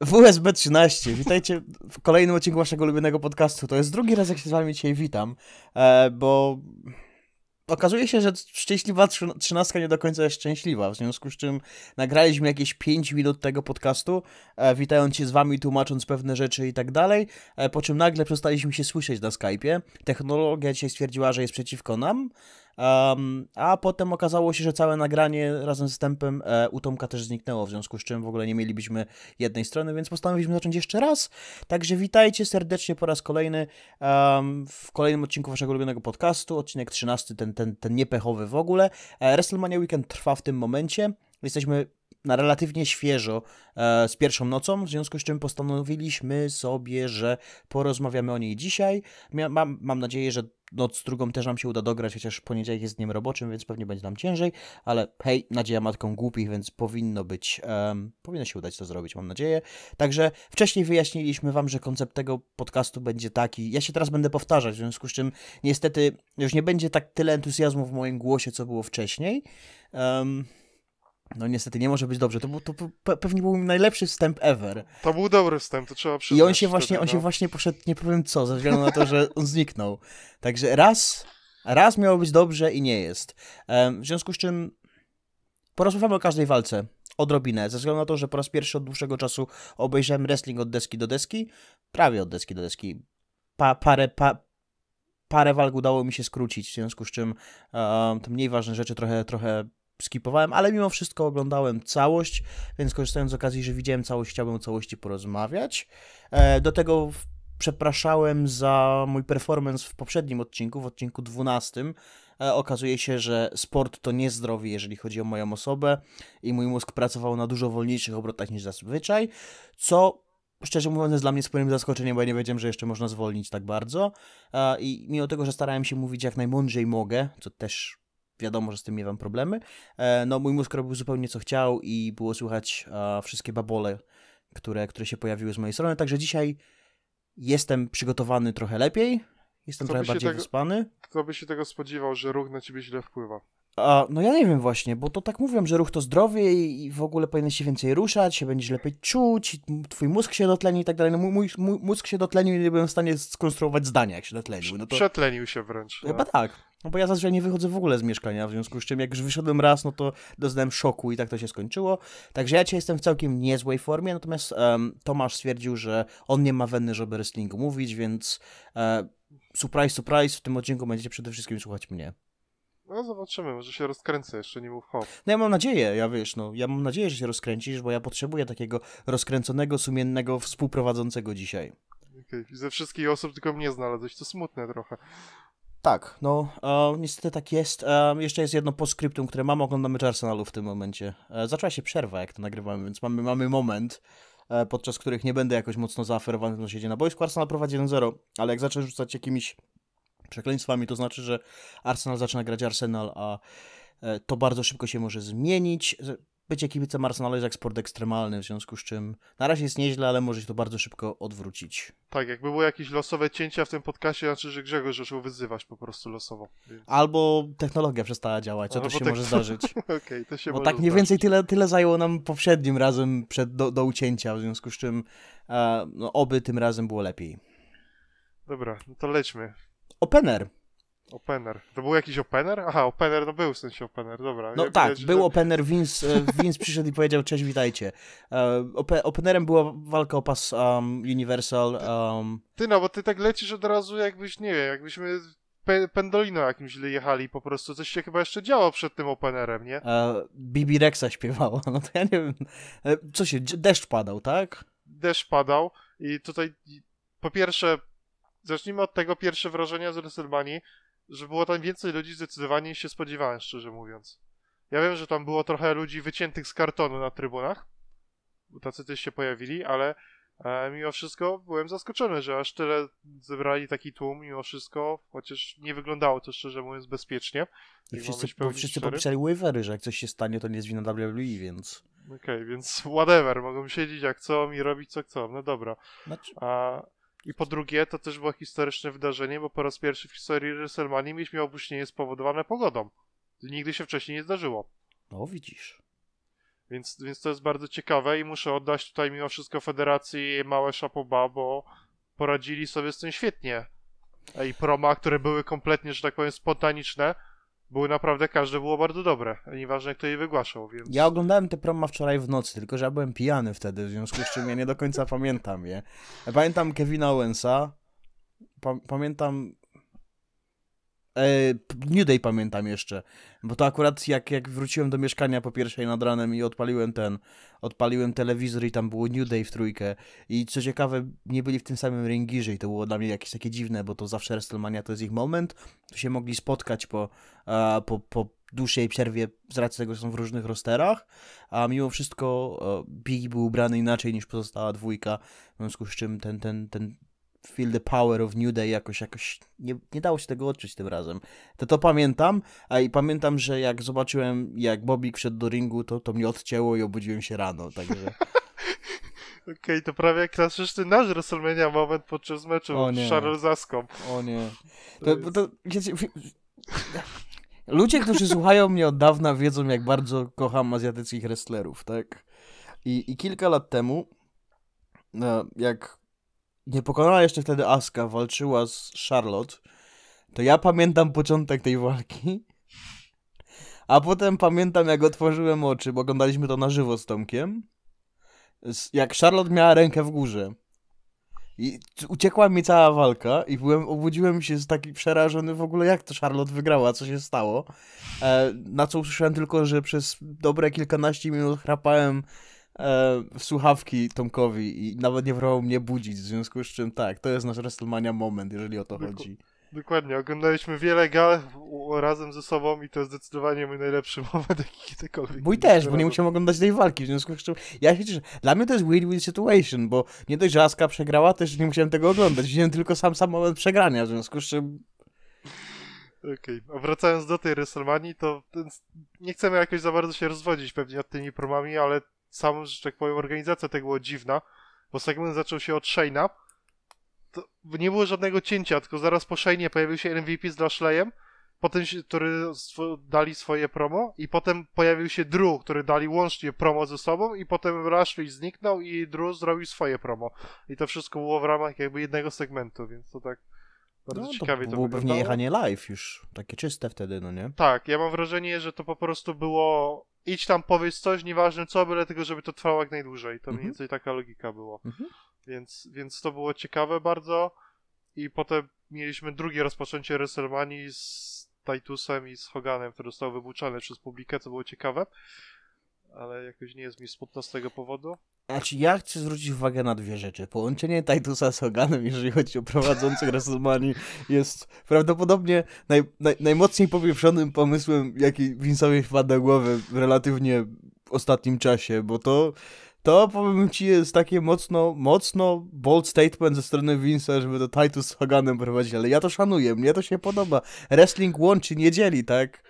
W USB 13. Witajcie w kolejnym odcinku waszego ulubionego podcastu. To jest drugi raz, jak się z wami dzisiaj witam, e, bo okazuje się, że szczęśliwa trzynastka nie do końca jest szczęśliwa, w związku z czym nagraliśmy jakieś 5 minut tego podcastu, e, witając się z wami, tłumacząc pewne rzeczy i tak dalej, e, po czym nagle przestaliśmy się słyszeć na Skype'ie. Technologia dzisiaj stwierdziła, że jest przeciwko nam, Um, a potem okazało się, że całe nagranie razem z występem e, u Tomka też zniknęło, w związku z czym w ogóle nie mielibyśmy jednej strony, więc postanowiliśmy zacząć jeszcze raz. Także witajcie serdecznie po raz kolejny um, w kolejnym odcinku waszego ulubionego podcastu, odcinek 13, ten, ten, ten niepechowy w ogóle. E, WrestleMania Weekend trwa w tym momencie. Jesteśmy na relatywnie świeżo e, z pierwszą nocą, w związku z czym postanowiliśmy sobie, że porozmawiamy o niej dzisiaj. mam, mam nadzieję, że noc drugą też nam się uda dograć, chociaż poniedziałek jest dniem roboczym, więc pewnie będzie nam ciężej, ale hej, nadzieja matką głupich, więc powinno być, um, powinno się udać to zrobić, mam nadzieję. Także wcześniej wyjaśniliśmy wam, że koncept tego podcastu będzie taki, ja się teraz będę powtarzać, w związku z czym niestety już nie będzie tak tyle entuzjazmu w moim głosie, co było wcześniej. Um, no niestety nie może być dobrze. To, był, to był, pewnie był najlepszy wstęp ever. To był dobry wstęp, to trzeba przyznać. I on się właśnie, on się no. właśnie poszedł, nie powiem co, ze względu na to, że on zniknął. Także raz, raz miało być dobrze i nie jest. W związku z czym porozmawiamy o każdej walce odrobinę, ze względu na to, że po raz pierwszy od dłuższego czasu obejrzałem wrestling od deski do deski, prawie od deski do deski. Pa, parę, pa, parę walk udało mi się skrócić, w związku z czym um, mniej ważne rzeczy trochę, trochę skipowałem, ale mimo wszystko oglądałem całość, więc korzystając z okazji, że widziałem całość, chciałbym o całości porozmawiać. E, do tego przepraszałem za mój performance w poprzednim odcinku, w odcinku 12. E, okazuje się, że sport to niezdrowie, jeżeli chodzi o moją osobę i mój mózg pracował na dużo wolniejszych obrotach niż zazwyczaj, co szczerze mówiąc, jest dla mnie sporym zaskoczeniem, bo ja nie wiedziałem, że jeszcze można zwolnić tak bardzo. E, I mimo tego, że starałem się mówić jak najmądrzej mogę, co też wiadomo, że z tym miewam problemy. E, no, mój mózg robił zupełnie co chciał i było słychać e, wszystkie babole, które, które się pojawiły z mojej strony. Także dzisiaj jestem przygotowany trochę lepiej. Jestem kto trochę bardziej tego, wyspany. Kto by się tego spodziewał, że ruch na ciebie źle wpływa? A, no ja nie wiem właśnie, bo to tak mówią, że ruch to zdrowie i, w ogóle powinien się więcej ruszać, się będziesz lepiej czuć, twój mózg się dotleni i tak dalej. No mój, mój, mózg się dotlenił i nie byłem w stanie skonstruować zdania, jak się dotlenił. No to... Przetlenił się wręcz. Chyba tak. tak. No bo ja zazwyczaj nie wychodzę w ogóle z mieszkania, w związku z czym jak już wyszedłem raz, no to doznałem szoku i tak to się skończyło. Także ja dzisiaj jestem w całkiem niezłej formie, natomiast um, Tomasz stwierdził, że on nie ma wenny, żeby wrestlingu mówić, więc um, surprise, surprise, w tym odcinku będziecie przede wszystkim słuchać mnie. No zobaczymy, może się rozkręcę jeszcze, nie mów hop. No ja mam nadzieję, ja wiesz, no, ja mam nadzieję, że się rozkręcisz, bo ja potrzebuję takiego rozkręconego, sumiennego współprowadzącego dzisiaj. Okay. Ze wszystkich osób tylko mnie znalazłeś, to smutne trochę. Tak, no e, niestety tak jest. E, jeszcze jest jedno postscriptum, które mam, oglądamy Arsenalu w tym momencie. E, zaczęła się przerwa, jak to nagrywamy, więc mamy, mamy moment, e, podczas których nie będę jakoś mocno zaaferowany, no siedzi na boisku. Arsenal prowadzi 1-0, ale jak zaczę rzucać jakimiś przekleństwami, to znaczy, że Arsenal zaczyna grać Arsenal, a e, to bardzo szybko się może zmienić bycie kibicem Arsenalu jest jak sport ekstremalny, w związku z czym na razie jest nieźle, ale może się to bardzo szybko odwrócić. Tak, jakby były jakieś losowe cięcia w tym podcastie, znaczy, że Grzegorz zaczął wyzywać po prostu losowo. Albo technologia przestała działać, co to się może zdarzyć. okay, to się Bo tak mniej więcej tyle, tyle zajęło nam poprzednim razem przed, do, do ucięcia, w związku z czym e, no, oby tym razem było lepiej. Dobra, no to lećmy. Opener. Opener. To był jakiś opener? Aha, opener, no był w sensie opener, dobra. No ja tak, wiem, był opener, Vince, e, Vince przyszedł i powiedział, cześć, witajcie. E, ope openerem była walka o pas um, Universal. Um... Ty, ty, no, bo ty tak lecisz od razu jakbyś, nie wiem, jakbyśmy pe pendolino jakimś jechali po prostu. Coś się chyba jeszcze działo przed tym openerem, nie? E, Bibi Rexa śpiewało, no to ja nie wiem. E, co się, deszcz padał, tak? Deszcz padał i tutaj po pierwsze, zacznijmy od tego pierwsze wrażenia z WrestleMania że było tam więcej ludzi zdecydowanie niż się spodziewałem, szczerze mówiąc. Ja wiem, że tam było trochę ludzi wyciętych z kartonu na trybunach, bo tacy też się pojawili, ale e, mimo wszystko byłem zaskoczony, że aż tyle zebrali taki tłum, mimo wszystko, chociaż nie wyglądało to szczerze mówiąc bezpiecznie. I wszyscy, bo wszyscy popisali że jak coś się stanie, to nie jest wina WWE, więc... Okej, okay, więc whatever, mogą siedzieć jak chcą i robić co chcą, no dobra. Znaczy... A i po drugie, to też było historyczne wydarzenie, bo po raz pierwszy w historii WrestleMania mieliśmy opóźnienie spowodowane pogodą. To nigdy się wcześniej nie zdarzyło. No widzisz. Więc, więc to jest bardzo ciekawe i muszę oddać tutaj mimo wszystko federacji małe szapoba, bo poradzili sobie z tym świetnie. I proma, które były kompletnie, że tak powiem, spontaniczne, były naprawdę, każde było bardzo dobre, nieważne kto je wygłaszał, więc... Ja oglądałem te proma wczoraj w nocy, tylko że ja byłem pijany wtedy, w związku z czym ja nie do końca pamiętam je. pamiętam Kevina Owensa, pa pamiętam E, New Day pamiętam jeszcze, bo to akurat jak, jak wróciłem do mieszkania po pierwszej nad ranem i odpaliłem ten, odpaliłem telewizor i tam było New Day w trójkę i co ciekawe nie byli w tym samym ringirze i to było dla mnie jakieś takie dziwne, bo to zawsze WrestleMania to jest ich moment, tu się mogli spotkać po, e, po, po dłuższej przerwie z racji tego, że są w różnych rosterach, a mimo wszystko e, Big był ubrany inaczej niż pozostała dwójka, w związku z czym ten, ten, ten Feel the Power of New Day jakoś, jakoś nie, nie dało się tego odczuć tym razem. To to pamiętam, a i pamiętam, że jak zobaczyłem, jak Bobby wszedł do ringu, to, to mnie odcięło i obudziłem się rano, także... Okej, okay, to prawie klasyczny nasz WrestleMania moment podczas meczu o nie. O nie. To, to, to, ludzie, którzy słuchają mnie od dawna wiedzą, jak bardzo kocham azjatyckich wrestlerów, tak? I, i kilka lat temu, e, jak niepokonana jeszcze wtedy Aska walczyła z Charlotte, to ja pamiętam początek tej walki. A potem pamiętam, jak otworzyłem oczy, bo oglądaliśmy to na żywo z Tomkiem. Jak Charlotte miała rękę w górze. I uciekła mi cała walka i byłem, obudziłem się taki przerażony w ogóle, jak to Charlotte wygrała, co się stało. E, na co usłyszałem tylko, że przez dobre kilkanaście minut chrapałem E, w słuchawki Tomkowi i nawet nie próbował mnie budzić, w związku z czym tak, to jest nasz WrestleMania moment, jeżeli o to chodzi. Dokładnie, oglądaliśmy wiele gal razem ze sobą i to jest zdecydowanie mój najlepszy moment, jaki kiedykolwiek. Mój też, bo nie musiałem oglądać tej walki, w związku z czym ja się cieszę. Dla mnie to jest win-win situation, bo nie dość, że Aska przegrała, też nie musiałem tego oglądać, widziałem tylko sam sam moment przegrania, w związku z czym Okej, okay. a wracając do tej WrestleManii, to nie chcemy jakoś za bardzo się rozwodzić pewnie nad tymi promami, ale sam, że tak powiem, organizacja tego była dziwna, bo segment zaczął się od to nie było żadnego cięcia, tylko zaraz po Shaynie pojawił się MVP z Lashley'em, potem, który dali swoje promo i potem pojawił się Drew, który dali łącznie promo ze sobą i potem Lashley zniknął i Drew zrobił swoje promo. I to wszystko było w ramach jakby jednego segmentu, więc to tak... Bardzo no, ciekawie to, to było pewnie jechanie live już, takie czyste wtedy, no nie? Tak, ja mam wrażenie, że to po prostu było idź tam, powiedz coś, nieważne co, byle tylko, żeby to trwało jak najdłużej. To mniej mhm. więcej taka logika było. Mhm. Więc, więc to było ciekawe bardzo. I potem mieliśmy drugie rozpoczęcie WrestleMania z Titusem i z Hoganem, który został wybuczany przez publikę, co było ciekawe ale jakoś nie jest mi smutno z tego powodu. Znaczy, ja chcę zwrócić uwagę na dwie rzeczy. Połączenie Titusa z Hoganem, jeżeli chodzi o prowadzących WrestleMania, jest prawdopodobnie naj, naj, najmocniej powiększonym pomysłem, jaki Vince'owi wpadł do głowy w relatywnie ostatnim czasie, bo to, to powiem ci, jest takie mocno, mocno bold statement ze strony Vince'a, żeby to Titus z Hoganem prowadzić, ale ja to szanuję, mnie to się podoba. Wrestling łączy, nie dzieli, tak?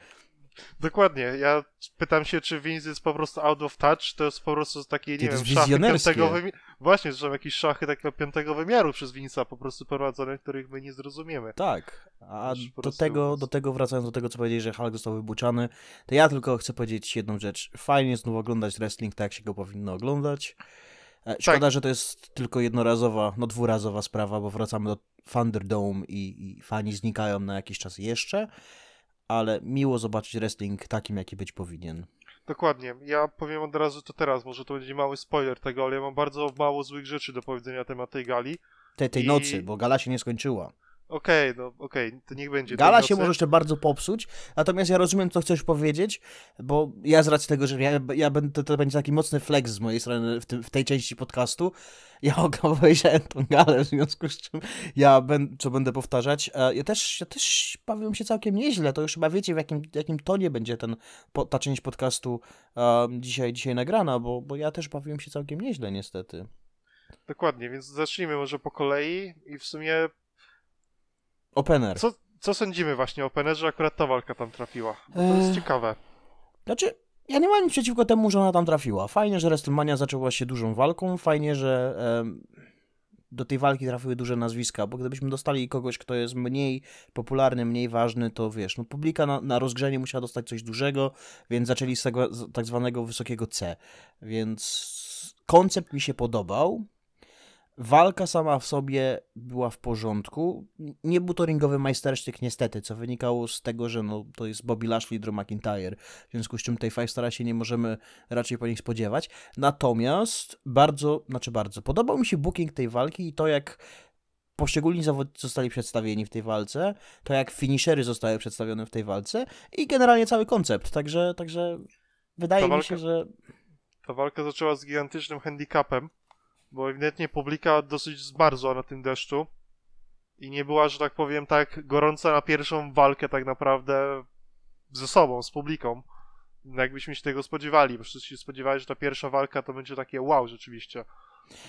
Dokładnie. Ja pytam się, czy Wings jest po prostu out of touch, to jest po prostu takie, nie to wiem, szachy piątego wymiaru. Właśnie, że są jakieś szachy takiego piątego wymiaru przez Winsa po prostu prowadzone, których my nie zrozumiemy. Tak. A do tego, do tego, wracając do tego, co powiedzieli, że Hulk został wybuczany, to ja tylko chcę powiedzieć jedną rzecz. Fajnie znów oglądać wrestling tak, jak się go powinno oglądać. E, tak. Szkoda, tak. że to jest tylko jednorazowa, no dwurazowa sprawa, bo wracamy do Thunderdome i, i fani znikają na jakiś czas jeszcze ale miło zobaczyć wrestling takim, jaki być powinien. Dokładnie. Ja powiem od razu to teraz, może to będzie mały spoiler tego, ale ja mam bardzo mało złych rzeczy do powiedzenia na temat tej gali. Te, tej I... nocy, bo gala się nie skończyła. Okej, okay, no okej, okay, to niech będzie. Gala się może jeszcze bardzo popsuć, natomiast ja rozumiem, co chcesz powiedzieć, bo ja z racji tego, że ja, ja będę, to, to będzie taki mocny flex z mojej strony w, tym, w tej części podcastu, ja obejrzałem tą galę, w związku z czym ja, ben, co będę powtarzać, e, ja też, ja też bawiłem się całkiem nieźle, to już chyba wiecie, w jakim, jakim tonie będzie ten, po, ta część podcastu um, dzisiaj, dzisiaj nagrana, bo, bo ja też bawiłem się całkiem nieźle niestety. Dokładnie, więc zacznijmy może po kolei i w sumie Opener. Co, co sądzimy właśnie o Openerze? Akurat ta walka tam trafiła. To eee. jest ciekawe. Znaczy, ja nie mam nic przeciwko temu, że ona tam trafiła. Fajnie, że WrestleMania zaczęła się dużą walką, fajnie, że e, do tej walki trafiły duże nazwiska, bo gdybyśmy dostali kogoś, kto jest mniej popularny, mniej ważny, to wiesz, no publika na, na rozgrzenie musiała dostać coś dużego, więc zaczęli z tego z tak zwanego wysokiego C. Więc koncept mi się podobał, Walka sama w sobie była w porządku. Nie był to ringowy majstersztyk niestety, co wynikało z tego, że no, to jest Bobby Lashley i Drew McIntyre, w związku z czym tej Five Stara się nie możemy raczej po nich spodziewać. Natomiast bardzo, znaczy bardzo, podobał mi się booking tej walki i to jak poszczególni zawodnicy zostali przedstawieni w tej walce, to jak finishery zostały przedstawione w tej walce i generalnie cały koncept, także, także wydaje ta mi się, walka, że... Ta walka zaczęła z gigantycznym handicapem, bo ewidentnie publika dosyć zmarzła na tym deszczu i nie była, że tak powiem, tak gorąca na pierwszą walkę tak naprawdę ze sobą, z publiką. No, jakbyśmy się tego spodziewali, bo wszyscy się spodziewali, że ta pierwsza walka to będzie takie wow rzeczywiście.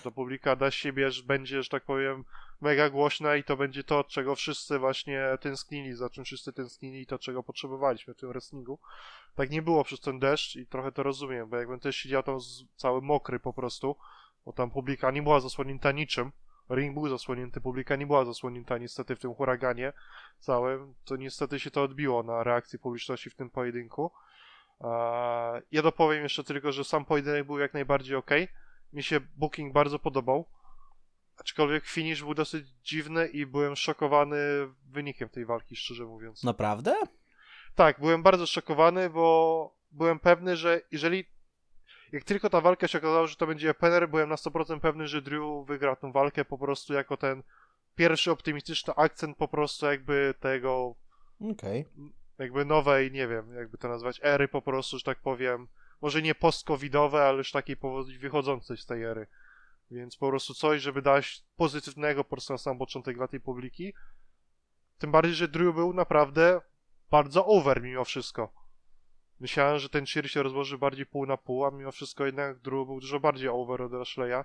To publika da siebie, że będzie, że tak powiem, mega głośna i to będzie to, czego wszyscy właśnie tęsknili, za czym wszyscy tęsknili i to, czego potrzebowaliśmy w tym wrestlingu. Tak nie było przez ten deszcz i trochę to rozumiem, bo jakbym też siedział tam cały mokry po prostu, bo tam publika nie była zasłonięta niczym. Ring był zasłonięty, publika nie była zasłonięta niestety w tym huraganie całym. To niestety się to odbiło na reakcji publiczności w tym pojedynku. Eee, ja dopowiem jeszcze tylko, że sam pojedynek był jak najbardziej ok. Mi się booking bardzo podobał. Aczkolwiek finish był dosyć dziwny i byłem szokowany wynikiem tej walki, szczerze mówiąc. Naprawdę? Tak, byłem bardzo szokowany, bo byłem pewny, że jeżeli jak tylko ta walka się okazała, że to będzie opener, byłem na 100% pewny, że Drew wygra tą walkę po prostu jako ten pierwszy optymistyczny akcent po prostu jakby tego Okej. jakby nowej, nie wiem, jakby to nazwać, ery po prostu, że tak powiem, może nie post-covidowe, ale już takiej powoli wychodzącej z tej ery. Więc po prostu coś, żeby dać pozytywnego po prostu na sam początek dla tej publiki. Tym bardziej, że Drew był naprawdę bardzo over mimo wszystko. Myślałem, że ten cheer się rozłoży bardziej pół na pół, a mimo wszystko jednak drugi był dużo bardziej over od Rashleya.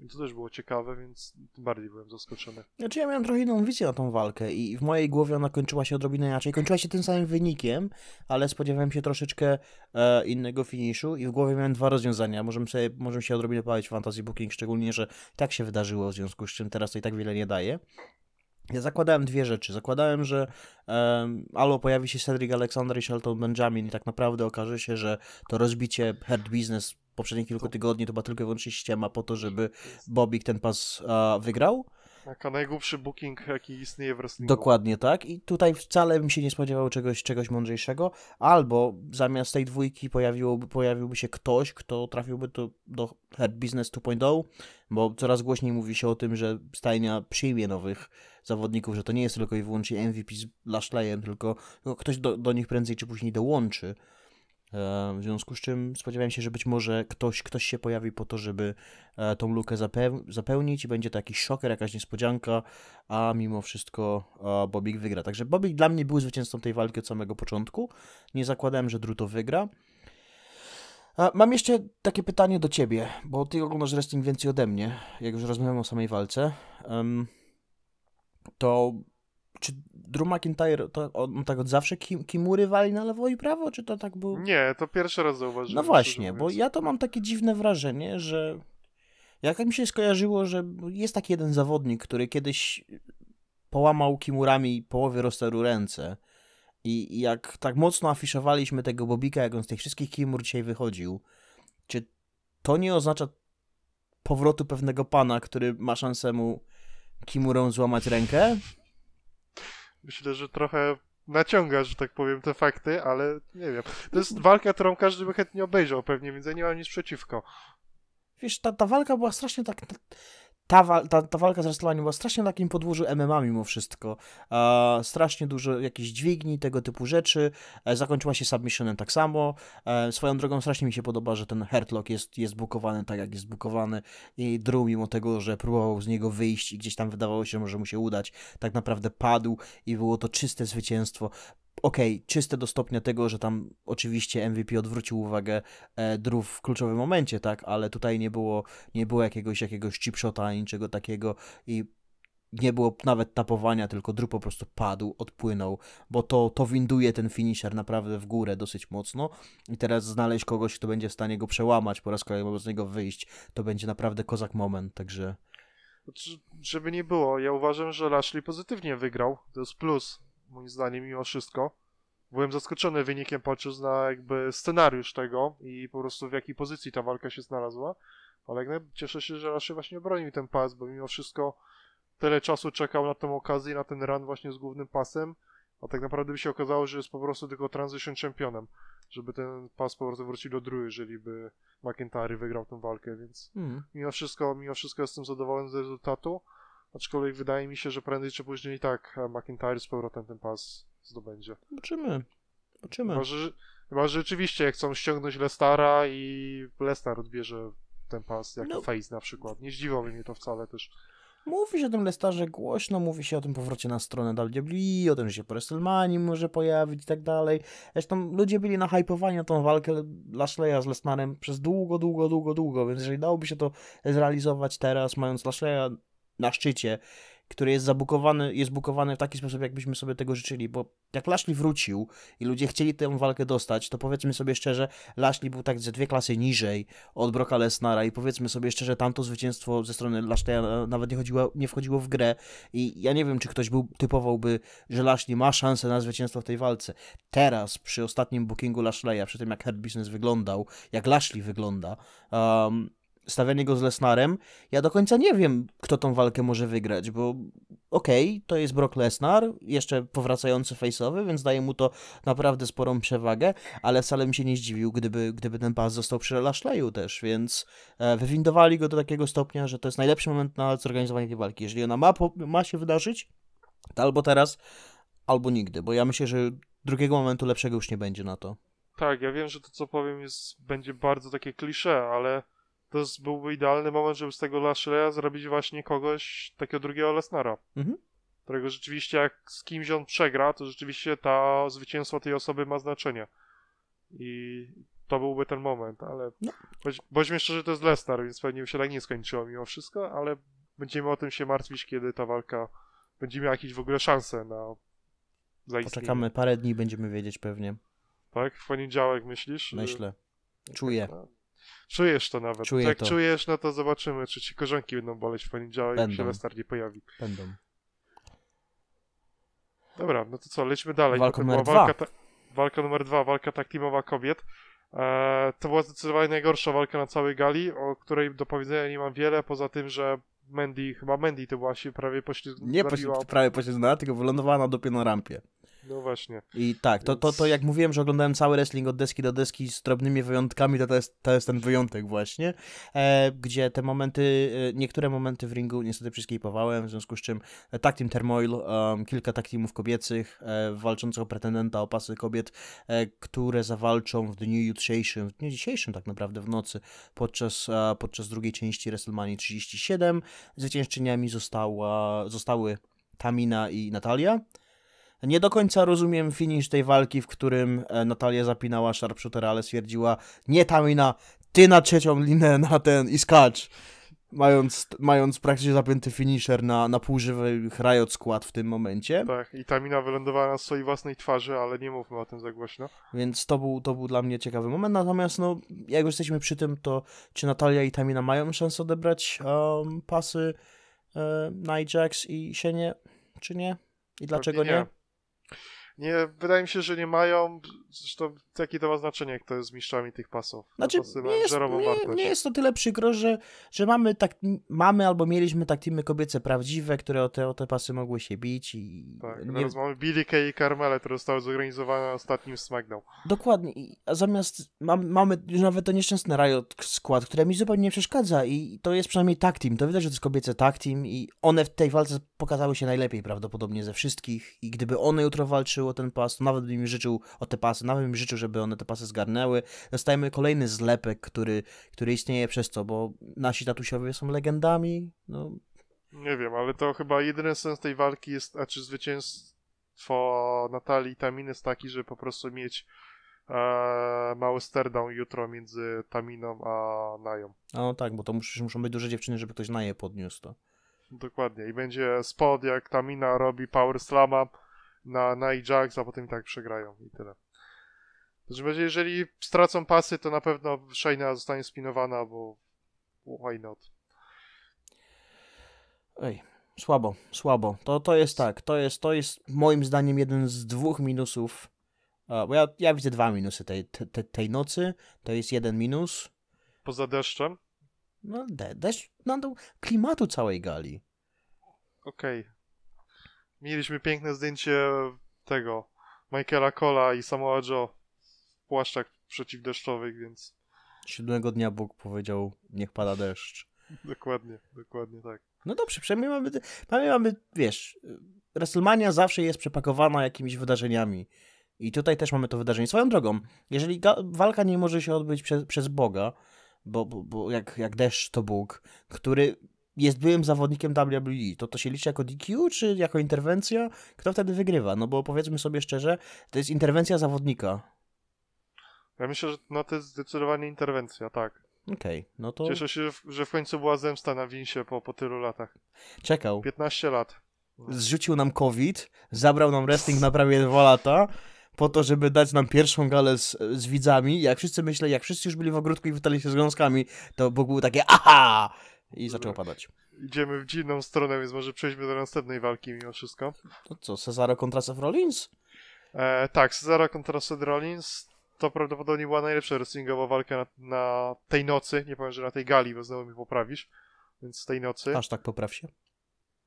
I to też było ciekawe, więc tym bardziej byłem zaskoczony. Znaczy ja miałem trochę inną wizję na tą walkę i w mojej głowie ona kończyła się odrobinę inaczej. Kończyła się tym samym wynikiem, ale spodziewałem się troszeczkę e, innego finiszu i w głowie miałem dwa rozwiązania. Możemy, sobie, możemy się odrobinę bawić w Fantasy Booking, szczególnie, że tak się wydarzyło, w związku z czym teraz to i tak wiele nie daje. Ja zakładałem dwie rzeczy. Zakładałem, że um, albo pojawi się Cedric Alexander i Shelton Benjamin i tak naprawdę okaże się, że to rozbicie hard business poprzednich kilku tygodni to była tylko i wyłącznie ściema po to, żeby Bobik ten pas uh, wygrał. Jako najgłupszy booking, jaki istnieje w wrestlingu. Dokładnie tak. I tutaj wcale bym się nie spodziewał czegoś, czegoś mądrzejszego. Albo zamiast tej dwójki pojawiłoby, pojawiłby się ktoś, kto trafiłby tu do Hard Business 2.0, bo coraz głośniej mówi się o tym, że stajnia przyjmie nowych zawodników, że to nie jest tylko i wyłącznie MVP z Lashleyem, tylko, tylko ktoś do, do nich prędzej czy później dołączy. E, w związku z czym spodziewałem się, że być może ktoś, ktoś się pojawi po to, żeby e, tą lukę zapełnić i będzie to jakiś szoker, jakaś niespodzianka, a mimo wszystko e, Bobik wygra. Także Bobik dla mnie był zwycięzcą tej walki od samego początku. Nie zakładałem, że Druto wygra. mam jeszcze takie pytanie do ciebie, bo ty oglądasz wrestling więcej ode mnie, jak już rozmawiam o samej walce. to czy Drew McIntyre, to on tak od zawsze kim, Kimury wali na lewo i prawo, czy to tak było? Nie, to pierwszy raz zauważyłem. No właśnie, bo ja to mam takie dziwne wrażenie, że jak mi się skojarzyło, że jest taki jeden zawodnik, który kiedyś połamał Kimurami połowie rosteru ręce i, i jak tak mocno afiszowaliśmy tego Bobika, jak on z tych wszystkich Kimur dzisiaj wychodził, czy to nie oznacza powrotu pewnego pana, który ma szansę mu Kimurą złamać rękę? Myślę, że trochę naciąga, że tak powiem, te fakty, ale nie wiem. To jest walka, którą każdy by chętnie obejrzał pewnie, więc ja nie mam nic przeciwko. Wiesz, ta, ta walka była strasznie tak, tak ta, ta, ta walka z wrestlowaniem była strasznie na takim podwórzu MMA mimo wszystko. E, strasznie dużo jakichś dźwigni, tego typu rzeczy. E, zakończyła się submissionem tak samo. E, swoją drogą strasznie mi się podoba, że ten Hertlock jest, jest bukowany tak, jak jest bukowany i Drew mimo tego, że próbował z niego wyjść i gdzieś tam wydawało się, że może mu się udać, tak naprawdę padł i było to czyste zwycięstwo okej, okay, czyste do stopnia tego, że tam oczywiście MVP odwrócił uwagę e, Drew w kluczowym momencie, tak, ale tutaj nie było, nie było jakiegoś, jakiegoś chipshota ani niczego takiego i nie było nawet tapowania, tylko Drew po prostu padł, odpłynął, bo to, to winduje ten finisher naprawdę w górę dosyć mocno i teraz znaleźć kogoś, kto będzie w stanie go przełamać, po raz kolejny wobec niego wyjść, to będzie naprawdę kozak moment, także... Znaczy, żeby nie było, ja uważam, że Lashley pozytywnie wygrał, to jest plus moim zdaniem, mimo wszystko. Byłem zaskoczony wynikiem, patrząc na jakby scenariusz tego i po prostu w jakiej pozycji ta walka się znalazła. Ale jak cieszę się, że raczej właśnie bronił ten pas, bo mimo wszystko tyle czasu czekał na tą okazję, na ten run właśnie z głównym pasem, a tak naprawdę by się okazało, że jest po prostu tylko transition championem, żeby ten pas po prostu wrócił do drugiej jeżeli by McIntyre wygrał tę walkę, więc mm. mimo wszystko, mimo wszystko jestem zadowolony z rezultatu. Aczkolwiek wydaje mi się, że prędzej czy później tak e, McIntyre z powrotem ten pas zdobędzie. Zobaczymy. Zobaczymy. Chyba, że, chyba, że rzeczywiście chcą ściągnąć Lestara i Lestar odbierze ten pas jako no. face na przykład. Nie zdziwiłoby mnie to wcale też. Mówi się o tym Lestarze głośno, mówi się o tym powrocie na stronę WWE, o tym, że się po WrestleMania może pojawić i tak dalej. Zresztą ludzie byli nahypowani na tą walkę Lashleya z Lesnarem przez długo, długo, długo, długo, więc jeżeli dałoby się to zrealizować teraz, mając Lashleya na szczycie, który jest zabukowany, jest bukowany w taki sposób, jakbyśmy sobie tego życzyli, bo jak Lashley wrócił i ludzie chcieli tę walkę dostać, to powiedzmy sobie szczerze, Lashley był tak ze dwie klasy niżej od Brocka Lesnara i powiedzmy sobie szczerze, tamto zwycięstwo ze strony Lashleya nawet nie, chodziło, nie wchodziło w grę i ja nie wiem, czy ktoś był, typowałby, że Lashley ma szansę na zwycięstwo w tej walce. Teraz, przy ostatnim bookingu Lashleya, przy tym jak Hard Business wyglądał, jak Lashley wygląda, um, stawianie go z Lesnarem, ja do końca nie wiem, kto tą walkę może wygrać, bo okej, okay, to jest Brock Lesnar, jeszcze powracający face'owy, więc daje mu to naprawdę sporą przewagę, ale wcale bym się nie zdziwił, gdyby, gdyby ten pas został przy Lashleyu też, więc e, wywindowali go do takiego stopnia, że to jest najlepszy moment na zorganizowanie tej walki. Jeżeli ona ma, ma się wydarzyć, to albo teraz, albo nigdy, bo ja myślę, że drugiego momentu lepszego już nie będzie na to. Tak, ja wiem, że to co powiem jest, będzie bardzo takie klisze, ale to jest, byłby idealny moment, żeby z tego Lashleya zrobić właśnie kogoś takiego drugiego Lesnara. Mhm. Którego rzeczywiście jak z kimś on przegra, to rzeczywiście ta zwycięstwo tej osoby ma znaczenie. I to byłby ten moment, ale no. bądź, bądźmy szczerzy, to jest Lesnar, więc pewnie by się tak nie skończyło mimo wszystko, ale będziemy o tym się martwić, kiedy ta walka będzie miała jakieś w ogóle szanse na zaistnienie. Poczekamy parę dni, będziemy wiedzieć pewnie. Tak? W poniedziałek myślisz? Myślę. Czuję. Tak. Czujesz to nawet. Czuję jak to. czujesz, no to zobaczymy, czy ci korzonki będą boleć w poniedziałek, będą. jak się Lestar nie pojawi. Będą. Dobra, no to co, lećmy dalej. Walka numer dwa. Walka, ta... walka numer dwa, walka takteamowa kobiet. Eee, to była zdecydowanie najgorsza walka na całej gali, o której do powiedzenia nie mam wiele, poza tym, że Mandy, chyba Mandy to była się prawie poślizgnęła. Nie poślizgnęła, prawie poślizgnęła, tylko wylądowała na dopie na rampie. No właśnie. I tak, to, to, to jak mówiłem, że oglądałem cały wrestling od deski do deski z drobnymi wyjątkami, to to jest, to jest ten wyjątek właśnie, e, gdzie te momenty, e, niektóre momenty w ringu niestety przyskipowałem, w związku z czym tak Team Turmoil, um, kilka tak teamów kobiecych, e, walczących o pretendenta, o pasy kobiet, e, które zawalczą w dniu jutrzejszym, w dniu dzisiejszym tak naprawdę w nocy, podczas, a, podczas drugiej części WrestleMania 37. Zwyciężczyniami została, zostały Tamina i Natalia. Nie do końca rozumiem finisz tej walki, w którym e, Natalia zapinała sharpshootera, ale stwierdziła, nie Tamina, ty na trzecią linę na ten i skacz. Mając, mając praktycznie zapięty finisher na, na półżywy Riot skład w tym momencie. Tak, i Tamina wylądowała na swojej własnej twarzy, ale nie mówmy o tym za głośno. Więc to był, to był dla mnie ciekawy moment, natomiast no, jak już jesteśmy przy tym, to czy Natalia i Tamina mają szansę odebrać um, pasy um, e, Nijax i Sienie, czy nie? I dlaczego nie? nie? Nie, wydaje mi się, że nie mają. Zresztą jakie to ma znaczenie, jak to jest mistrzami tych pasów. Znaczy, pasy nie, jest, nie, nie, jest to tyle przykro, że, że mamy, tak, mamy albo mieliśmy tak teamy kobiece prawdziwe, które o te, o te pasy mogły się bić. I tak, nie... teraz mamy Billy Kay i Carmelę, które zostały zorganizowane na ostatnim SmackDown. Dokładnie, a zamiast mam, mamy już nawet to nieszczęsny Riot skład, które mi zupełnie nie przeszkadza i to jest przynajmniej tag team, to widać, że to jest kobiece tag team i one w tej walce pokazały się najlepiej prawdopodobnie ze wszystkich i gdyby one jutro walczyły ten pas, to nawet bym mi życzył o te pasy, nawet bym życzył, żeby one te pasy zgarnęły. Dostajemy kolejny zlepek, który, który istnieje przez to, bo nasi tatusiowie są legendami, no. Nie wiem, ale to chyba jedyny sens tej walki jest, a czy zwycięstwo Natalii i Taminy jest taki, żeby po prostu mieć e, mały sterdown jutro między Taminą a Nają. No tak, bo to mus, muszą być duże dziewczyny, żeby ktoś Naję podniósł to. Dokładnie. I będzie spod, jak Tamina robi power slama, na, na Ajax, a potem i tak przegrają i tyle. W każdym razie, jeżeli stracą pasy, to na pewno Shayna zostanie spinowana, bo why not? Ej, słabo, słabo. To, to jest tak, to jest, to jest moim zdaniem jeden z dwóch minusów, bo ja, ja widzę dwa minusy tej, tej, tej nocy, to jest jeden minus. Poza deszczem? No, de, deszcz nadał no, klimatu całej gali. Okej, Mieliśmy piękne zdjęcie tego Michaela Cola i Samoa Joe w płaszczach przeciwdeszczowych, więc. Siódmego dnia Bóg powiedział: Niech pada deszcz. dokładnie, dokładnie tak. No dobrze, przynajmniej mamy, przynajmniej mamy, wiesz, WrestleMania zawsze jest przepakowana jakimiś wydarzeniami. I tutaj też mamy to wydarzenie. Swoją drogą, jeżeli walka nie może się odbyć przez, przez Boga, bo, bo, bo jak, jak deszcz to Bóg, który jest byłym zawodnikiem WWE, to to się liczy jako DQ, czy jako interwencja? Kto wtedy wygrywa? No bo powiedzmy sobie szczerze, to jest interwencja zawodnika. Ja myślę, że no to jest zdecydowanie interwencja, tak. Okej, okay, no to... Cieszę się, że w końcu była zemsta na Winsie po, po tylu latach. Czekał. 15 lat. Zrzucił nam COVID, zabrał nam wrestling na prawie dwa lata, po to, żeby dać nam pierwszą galę z, z widzami. Jak wszyscy myśleli, jak wszyscy już byli w ogródku i witali się z gąskami, to Bóg był takie aha! i zaczęło padać. Idziemy w dziwną stronę, więc może przejdźmy do następnej walki mimo wszystko. To no co, Cesaro kontra Seth Rollins? E, tak, Cesaro kontra Seth Rollins to prawdopodobnie była najlepsza wrestlingowa walka na, na, tej nocy, nie powiem, że na tej gali, bo znowu mi poprawisz, więc tej nocy. tak popraw się.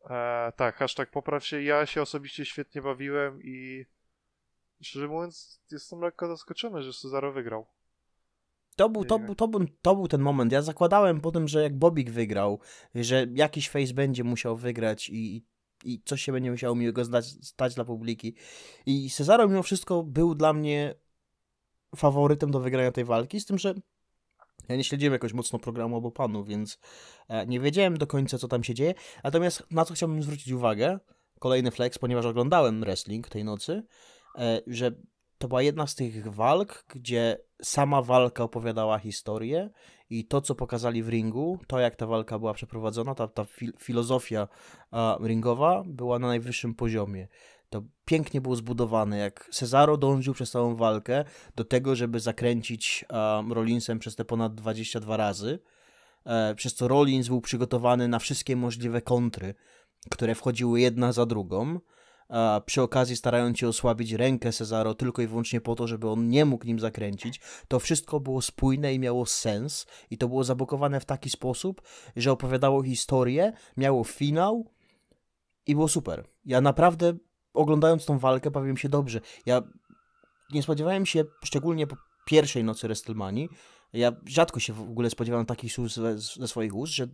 E, tak, tak popraw się. Ja się osobiście świetnie bawiłem i szczerze mówiąc jestem lekko zaskoczony, że Cesaro wygrał to był, to, to, był, to był ten moment. Ja zakładałem po tym, że jak Bobik wygrał, że jakiś face będzie musiał wygrać i, i coś się będzie musiało miłego zdać, stać dla publiki. I Cezaro mimo wszystko był dla mnie faworytem do wygrania tej walki, z tym, że ja nie śledziłem jakoś mocno programu obu panów, więc e, nie wiedziałem do końca, co tam się dzieje. Natomiast na co chciałbym zwrócić uwagę, kolejny flex, ponieważ oglądałem wrestling tej nocy, e, że to była jedna z tych walk, gdzie sama walka opowiadała historię i to, co pokazali w ringu, to jak ta walka była przeprowadzona, ta, ta fil filozofia uh, ringowa była na najwyższym poziomie. To pięknie było zbudowane, jak Cesaro dążył przez całą walkę do tego, żeby zakręcić um, Rollinsem przez te ponad 22 razy, e, przez co Rollins był przygotowany na wszystkie możliwe kontry, które wchodziły jedna za drugą a przy okazji starając się osłabić rękę Cezaro tylko i wyłącznie po to, żeby on nie mógł nim zakręcić, to wszystko było spójne i miało sens i to było zabokowane w taki sposób, że opowiadało historię, miało finał i było super. Ja naprawdę oglądając tą walkę bawiłem się dobrze. Ja nie spodziewałem się, szczególnie po pierwszej nocy WrestleMania, ja rzadko się w ogóle spodziewałem takich słów ze, ze swoich ust, że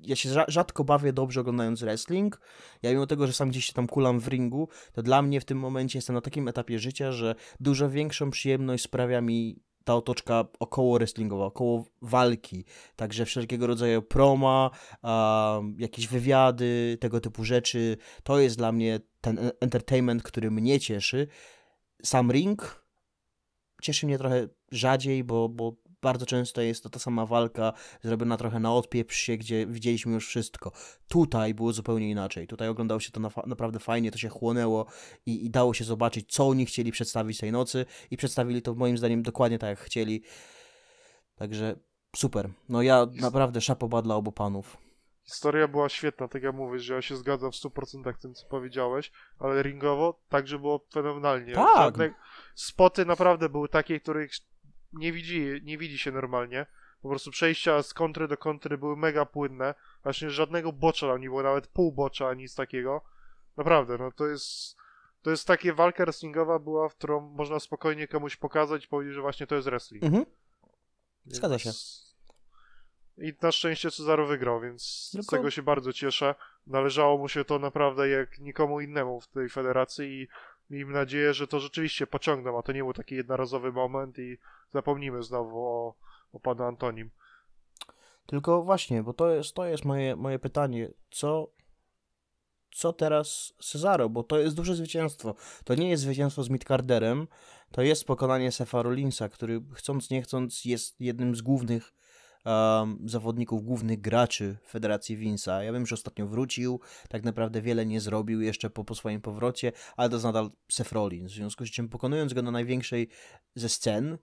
ja się rzadko bawię dobrze oglądając wrestling. Ja mimo tego, że sam gdzieś się tam kulam w ringu, to dla mnie w tym momencie jestem na takim etapie życia, że dużo większą przyjemność sprawia mi ta otoczka około wrestlingowa, około walki, także wszelkiego rodzaju proma, um, jakieś wywiady, tego typu rzeczy. To jest dla mnie ten e, entertainment, który mnie cieszy. Sam ring cieszy mnie trochę rzadziej, bo, bo bardzo często jest to ta sama walka, zrobiona trochę na odpieprz się, gdzie widzieliśmy już wszystko. Tutaj było zupełnie inaczej. Tutaj oglądało się to na, naprawdę fajnie, to się chłonęło i, i dało się zobaczyć, co oni chcieli przedstawić tej nocy i przedstawili to moim zdaniem dokładnie tak, jak chcieli. Także super. No ja naprawdę szapoba dla obu panów. Historia była świetna, tak jak mówisz, że ja się zgadzam w 100% z tym, co powiedziałeś, ale ringowo także było fenomenalnie. Tak. Spoty naprawdę były takie, których nie widzi, nie widzi się normalnie. Po prostu przejścia z kontry do kontry były mega płynne. Właśnie żadnego bocza tam nie było, nawet pół bocza, nic takiego. Naprawdę, no to jest... To jest takie walka wrestlingowa była, w którą można spokojnie komuś pokazać i powiedzieć, że właśnie to jest wrestling. Mhm. Zgadza więc... się. I na szczęście Cezaro wygrał, więc Tylko... z tego się bardzo cieszę. Należało mu się to naprawdę jak nikomu innemu w tej federacji i Miejmy nadzieję, że to rzeczywiście pociągną, a to nie był taki jednorazowy moment i zapomnimy znowu o, o panu Antonim. Tylko właśnie, bo to jest, to jest moje, moje pytanie. Co, co teraz Cezaro? Bo to jest duże zwycięstwo. To nie jest zwycięstwo z Midcarderem, to jest pokonanie Rollinsa, który chcąc nie chcąc jest jednym z głównych um, zawodników, głównych graczy Federacji Winsa. Ja wiem, że ostatnio wrócił, tak naprawdę wiele nie zrobił jeszcze po, po swoim powrocie, ale to jest nadal Seth Rollins, w związku z czym pokonując go na największej ze scen,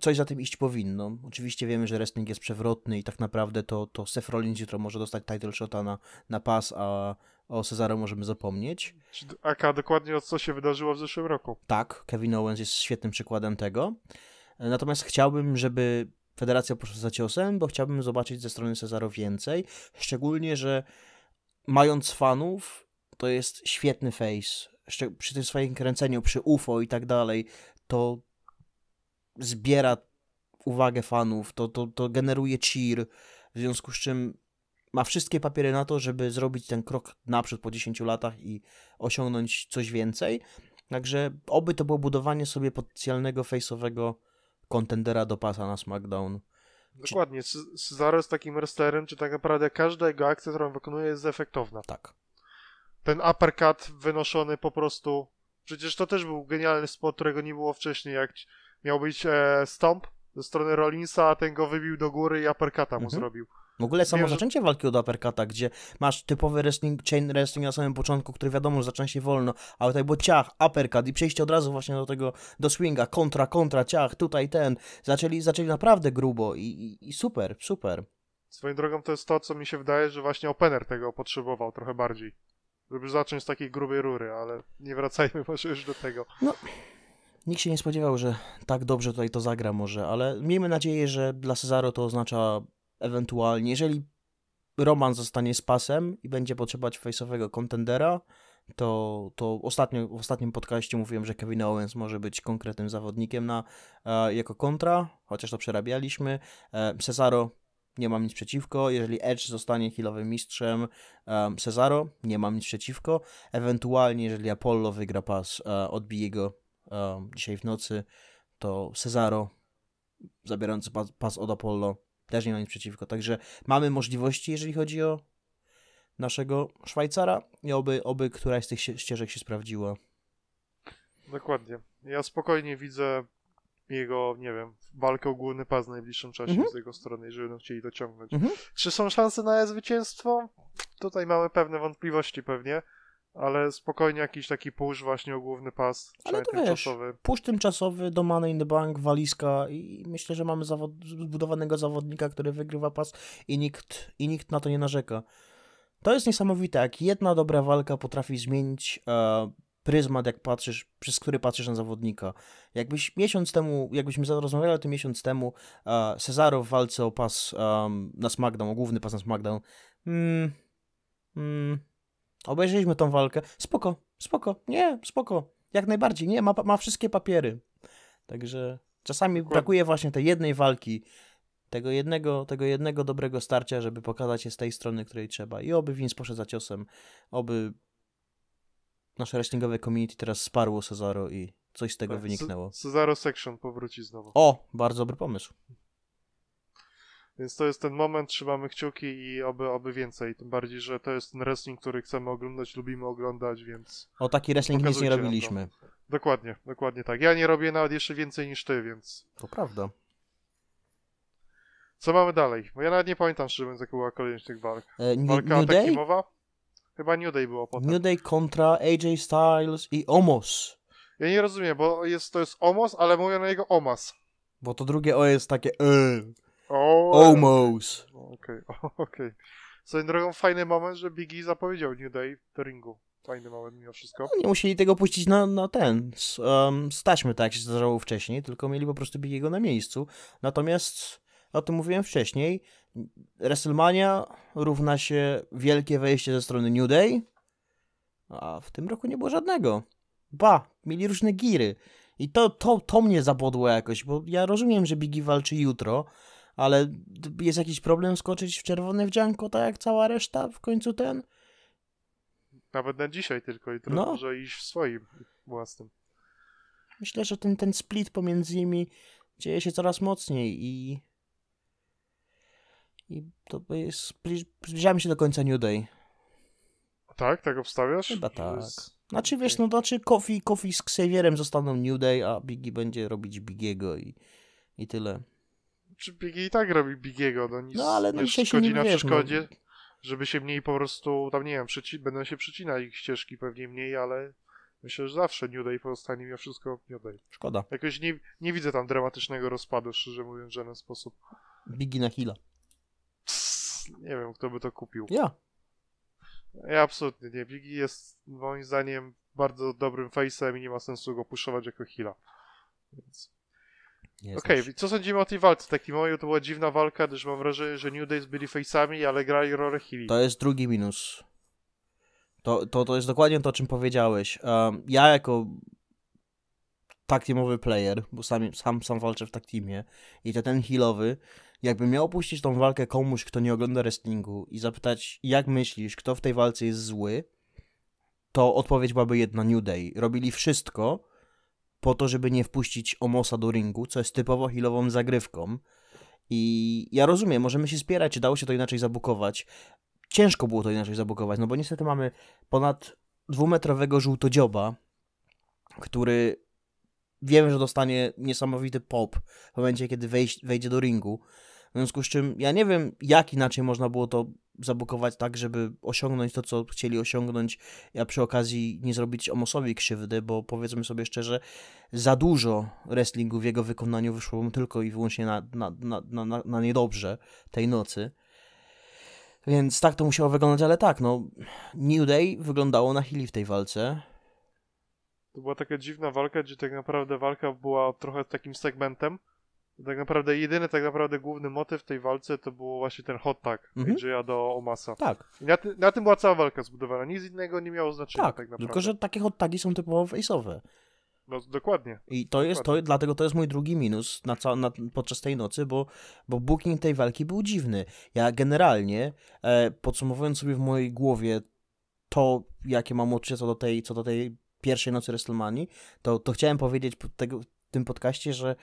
coś za tym iść powinno. Oczywiście wiemy, że wrestling jest przewrotny i tak naprawdę to, to Seth Rollins jutro może dostać title shota na, na pas, a o Cezaro możemy zapomnieć. Aka, dokładnie o co się wydarzyło w zeszłym roku. Tak, Kevin Owens jest świetnym przykładem tego. Natomiast chciałbym, żeby Federacja poszła za ciosem, bo chciałbym zobaczyć ze strony Cezaro więcej. Szczególnie, że mając fanów, to jest świetny face. Przy tym swoim kręceniu, przy UFO i tak dalej, to zbiera uwagę fanów, to, to, to generuje cheer, w związku z czym ma wszystkie papiery na to, żeby zrobić ten krok naprzód po 10 latach i osiągnąć coś więcej. Także oby to było budowanie sobie potencjalnego face'owego kontendera do pasa na SmackDown. Dokładnie. Czy... Cesaro jest takim wrestlerem, czy tak naprawdę każda jego akcja, którą wykonuje, jest efektowna. Tak. Ten uppercut wynoszony po prostu. Przecież to też był genialny spot, którego nie było wcześniej, jak miał być e, stomp ze strony Rollinsa, a ten go wybił do góry i uppercuta mu mhm. zrobił. W ogóle samo zaczęcie walki od uppercuta, gdzie masz typowy wrestling, chain wrestling na samym początku, który wiadomo, że zaczyna się wolno, ale tutaj było ciach, uppercut i przejście od razu właśnie do tego, do swinga, kontra, kontra, ciach, tutaj ten. Zaczęli, zaczęli naprawdę grubo i, i, i super, super. Swoją drogą to jest to, co mi się wydaje, że właśnie opener tego potrzebował trochę bardziej. Żeby zacząć z takiej grubej rury, ale nie wracajmy może już do tego. No, nikt się nie spodziewał, że tak dobrze tutaj to zagra może, ale miejmy nadzieję, że dla Cezaro to oznacza ewentualnie, jeżeli Roman zostanie z pasem i będzie potrzebować face'owego kontendera, to, to ostatnio, w ostatnim podcaście mówiłem, że Kevin Owens może być konkretnym zawodnikiem na, e, jako kontra, chociaż to przerabialiśmy. E, Cesaro nie mam nic przeciwko. Jeżeli Edge zostanie healowym mistrzem um, Cesaro, nie mam nic przeciwko. Ewentualnie, jeżeli Apollo wygra pas, um, odbije go e, dzisiaj w nocy, to Cesaro zabierający pas, pas od Apollo też nie ma nic przeciwko. Także mamy możliwości, jeżeli chodzi o naszego Szwajcara i oby, oby któraś z tych ścieżek się sprawdziła. Dokładnie. Ja spokojnie widzę jego, nie wiem, walkę o główny pas w najbliższym czasie mm -hmm. z jego strony, jeżeli będą chcieli dociągnąć. Mm -hmm. Czy są szanse na zwycięstwo? Tutaj mamy pewne wątpliwości pewnie, ale spokojnie jakiś taki push właśnie o główny pas. Ale to tymczasowy. wiesz, push tymczasowy do Money in the Bank, walizka i myślę, że mamy zawod zbudowanego zawodnika, który wygrywa pas i nikt, i nikt na to nie narzeka. To jest niesamowite, jak jedna dobra walka potrafi zmienić e, pryzmat, jak patrzysz, przez który patrzysz na zawodnika. Jakbyś miesiąc temu, jakbyśmy rozmawiali o tym miesiąc temu, e, Cezaro w walce o pas e, na SmackDown, o główny pas na SmackDown, mm, mm, obejrzeliśmy tą walkę, spoko, spoko, nie, spoko, jak najbardziej, nie, ma, ma wszystkie papiery. Także czasami brakuje właśnie tej jednej walki, tego jednego, tego jednego dobrego starcia, żeby pokazać się z tej strony, której trzeba. I oby Vince poszedł za ciosem, oby nasze wrestlingowe community teraz sparło Cezaro i coś z tego tak, wyniknęło. Cezaro Section powróci znowu. O, bardzo dobry pomysł. Więc to jest ten moment, trzymamy kciuki i oby, oby więcej. Tym bardziej, że to jest ten wrestling, który chcemy oglądać, lubimy oglądać, więc. O taki wrestling nic nie robiliśmy. Dokładnie, dokładnie tak. Ja nie robię nawet jeszcze więcej niż ty, więc. To prawda. Co mamy dalej? Bo ja nawet nie pamiętam, czy mówiąc, jaka była kolejność tych walk. E, New, Walka New Day? Chyba New Day było potem. New Day kontra AJ Styles i Omos. Ja nie rozumiem, bo jest, to jest Omos, ale mówię na jego Omas. Bo to drugie O jest takie yy. O, Omos. Okej, okay, okej. Okay. drogą, fajny moment, że Biggie zapowiedział New Day w ringu. Fajny moment mimo wszystko. No, nie musieli tego puścić na, na ten, z, um, z taśmy, tak jak się zdarzało wcześniej, tylko mieli po prostu Biggie'ego na miejscu. Natomiast, o tym mówiłem wcześniej, WrestleMania równa się wielkie wejście ze strony New Day, a w tym roku nie było żadnego. Ba, mieli różne giry. I to, to, to mnie zabodło jakoś, bo ja rozumiem, że Biggie walczy jutro, ale jest jakiś problem skoczyć w czerwone wdzianko, tak jak cała reszta w końcu ten? Nawet na dzisiaj tylko i trudno, no. że iść w swoim własnym. Myślę, że ten, ten split pomiędzy nimi dzieje się coraz mocniej i i to jest, zbliżamy się do końca New Day. Tak? Tak obstawiasz? Chyba tak. Jest... Znaczy wiesz, no znaczy Kofi, Kofi z Xavierem zostaną New Day, a Biggie będzie robić Bigiego i, i tyle czy Biggie i tak robi Bigiego, no nic no, ale no, nie szkodzi na no. przeszkodzie, żeby się mniej po prostu, tam nie wiem, przyci- będą się przecinać ich ścieżki pewnie mniej, ale myślę, że zawsze New Day pozostanie mimo wszystko New Day. Szkoda. Jakoś nie, nie widzę tam dramatycznego rozpadu, szczerze mówiąc, w żaden sposób. Biggie na Hila. Nie wiem, kto by to kupił. Ja. Ja absolutnie nie. Biggie jest moim zdaniem bardzo dobrym face'em i nie ma sensu go puszować jako Hila. Więc... Okej, okay, co sądzimy o tej walce? Taki moju to była dziwna walka, gdyż mam wrażenie, że New Days byli face'ami, ale grali rolę Healy. To jest drugi minus. To, to, to jest dokładnie to, o czym powiedziałeś. Um, ja jako taktymowy player, bo sam, sam, sam walczę w taktymie, i to ten healowy, jakby miał opuścić tą walkę komuś, kto nie ogląda wrestlingu i zapytać, jak myślisz, kto w tej walce jest zły, to odpowiedź byłaby jedna New Day. Robili wszystko, po to, żeby nie wpuścić Omosa do ringu, co jest typowo healową zagrywką. I ja rozumiem, możemy się spierać, czy dało się to inaczej zabukować. Ciężko było to inaczej zabukować, no bo niestety mamy ponad dwumetrowego żółtodzioba, który wiem, że dostanie niesamowity pop w momencie, kiedy wejdzie do ringu. W związku z czym ja nie wiem, jak inaczej można było to zabukować tak, żeby osiągnąć to, co chcieli osiągnąć, a przy okazji nie zrobić Omosowi krzywdy, bo powiedzmy sobie szczerze, za dużo wrestlingu w jego wykonaniu wyszło mu tylko i wyłącznie na, na, na, na, na niedobrze tej nocy. Więc tak to musiało wyglądać, ale tak, no New Day wyglądało na chili w tej walce. To była taka dziwna walka, gdzie tak naprawdę walka była trochę takim segmentem, tak naprawdę jedyny tak naprawdę główny motyw tej walce to było właśnie ten hot tag mhm. ja do Omasa. Tak. I na, ty, na, tym była cała walka zbudowana, nic innego nie miało znaczenia tak, tak naprawdę. tylko że takie hot tagi są typowo face'owe. No, dokładnie. I to jest, dokładnie. to, dlatego to jest mój drugi minus na ca, na, podczas tej nocy, bo, bo booking tej walki był dziwny. Ja generalnie, e, podsumowując sobie w mojej głowie to, jakie mam uczucie co do tej, co do tej pierwszej nocy WrestleMania, to, to chciałem powiedzieć tego, w tym podcaście, że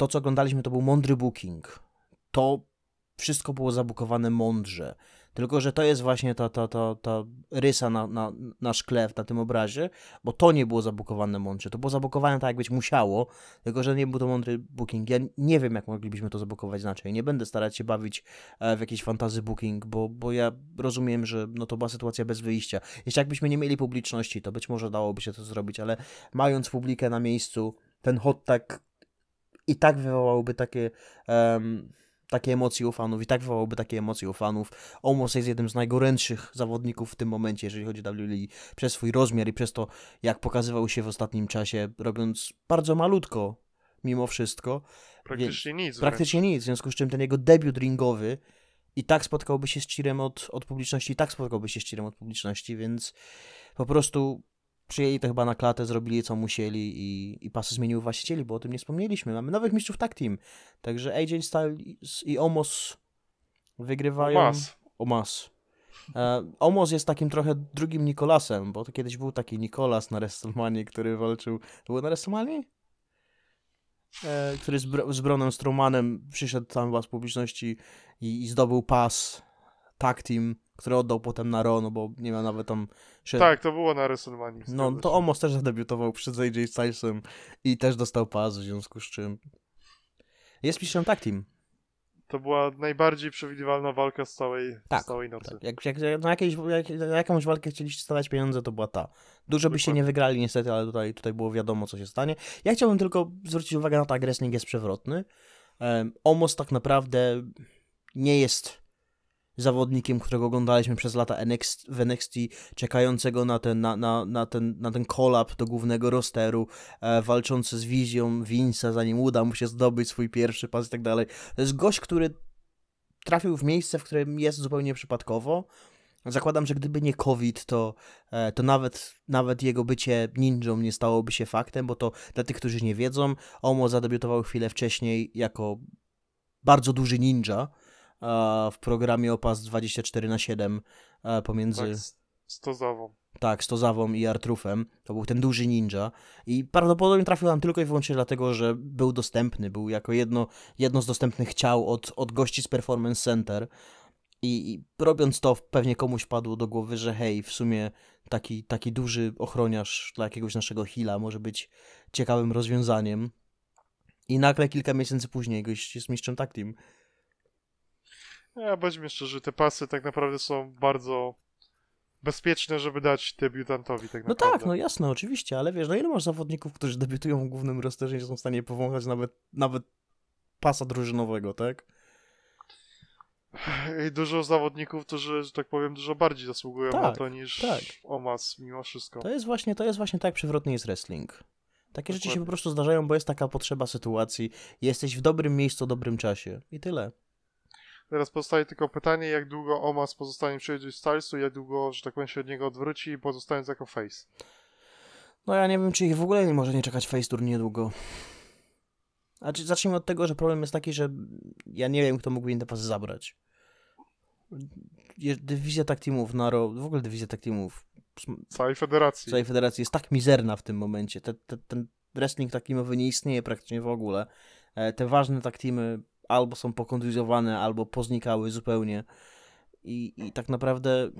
to, co oglądaliśmy, to był mądry booking. To wszystko było zabukowane mądrze. Tylko, że to jest właśnie ta, ta, ta, ta rysa na, na, na szkle, na tym obrazie, bo to nie było zabukowane mądrze. To było zabukowane tak, jak być musiało, tylko, że nie był to mądry booking. Ja nie wiem, jak moglibyśmy to zabukować inaczej. Nie będę starać się bawić e, w jakieś fantazy booking, bo, bo ja rozumiem, że no, to była sytuacja bez wyjścia. Jeśli jakbyśmy nie mieli publiczności, to być może dałoby się to zrobić, ale mając publikę na miejscu, ten hot tak i tak wywołałby takie, um, takie emocje u fanów, i tak wywołałby takie emocje u fanów. Omos jest jednym z najgorętszych zawodników w tym momencie, jeżeli chodzi o WWE, przez swój rozmiar i przez to, jak pokazywał się w ostatnim czasie, robiąc bardzo malutko mimo wszystko. Praktycznie nic. Praktycznie wręcz. nic, w związku z czym ten jego debiut ringowy i tak spotkałby się z Cirem od, od publiczności, i tak spotkałby się z Cirem od publiczności, więc po prostu przyjęli to chyba na klatę, zrobili co musieli i, i pasy zmieniły właścicieli, bo o tym nie wspomnieliśmy. Mamy nowych mistrzów tak team. Także AJ Styles i Omos wygrywają. Omas. Omas. E, Omos jest takim trochę drugim Nikolasem, bo to kiedyś był taki Nikolas na WrestleMania, który walczył. był na WrestleMania? E, który z, Br z Bronem Strowmanem przyszedł tam was publiczności i, i zdobył pas tag team, który oddał potem na Ron, no bo nie miał nawet tam... Się... Tak, to było na WrestleMania. No, to Omos też zadebiutował przed AJ Stylesem i też dostał pas, w związku z czym... Jest mistrzem tag team. To była najbardziej przewidywalna walka z całej, tak, z całej nocy. Tak. Jak, jak, na, jak, na jakąś walkę chcieliście stawiać pieniądze, to była ta. Dużo byście nie wygrali niestety, ale tutaj, tutaj było wiadomo, co się stanie. Ja chciałbym tylko zwrócić uwagę na to, że wrestling jest przewrotny. Um, Omos tak naprawdę nie jest zawodnikiem, którego oglądaliśmy przez lata NXT, w NXT, czekającego na ten, na, na, na ten, na ten kolab do głównego rosteru, e, walczący z wizją Vince'a, zanim uda mu się zdobyć swój pierwszy pas i tak dalej. To jest gość, który trafił w miejsce, w którym jest zupełnie przypadkowo. Zakładam, że gdyby nie COVID, to, e, to nawet, nawet jego bycie ninją nie stałoby się faktem, bo to dla tych, którzy nie wiedzą, Omo zadebiutował chwilę wcześniej jako bardzo duży ninja E, w programie Opas 24 na 7 e, pomiędzy... Tak, Stozawą. Tak, Stozawą i Artrufem. To był ten duży ninja. I prawdopodobnie trafił nam tylko i wyłącznie dlatego, że był dostępny. Był jako jedno, jedno z dostępnych ciał od, od gości z Performance Center. I, I, robiąc to, pewnie komuś padło do głowy, że hej, w sumie taki, taki duży ochroniarz dla jakiegoś naszego hila może być ciekawym rozwiązaniem. I nagle kilka miesięcy później gość jest mistrzem tak team. Ja e, bądźmy szczerzy, te pasy tak naprawdę są bardzo bezpieczne, żeby dać debiutantowi tak naprawdę. No tak, no jasne, oczywiście, ale wiesz, no ile masz zawodników, którzy debiutują w głównym rosterze i są w stanie powąchać nawet, nawet pasa drużynowego, tak? E, I dużo zawodników, którzy, że tak powiem, dużo bardziej zasługują tak, na to niż tak. Omas mimo wszystko. To jest właśnie, to jest właśnie tak przewrotny jest wrestling. Takie Dokładnie. rzeczy się po prostu zdarzają, bo jest taka potrzeba sytuacji. Jesteś w dobrym miejscu, w dobrym czasie. I tyle. Teraz pozostaje tylko pytanie, jak długo Omas pozostanie przy w Stylesu, jak długo, że tak powiem, się od niego odwróci i pozostając jako face. No ja nie wiem, czy ich w ogóle nie może nie czekać face turn niedługo. Znaczy, zacznijmy od tego, że problem jest taki, że ja nie wiem, kto mógłby pas zabrać. Dywizja tak teamów, Naro, w ogóle dywizja tak teamów. Całej federacji. Całej federacji jest tak mizerna w tym momencie. Ten, ten, ten wrestling tak teamowy nie istnieje praktycznie w ogóle. E, te ważne tak teamy albo są pokontuzjowane, albo poznikały zupełnie. I, I tak naprawdę.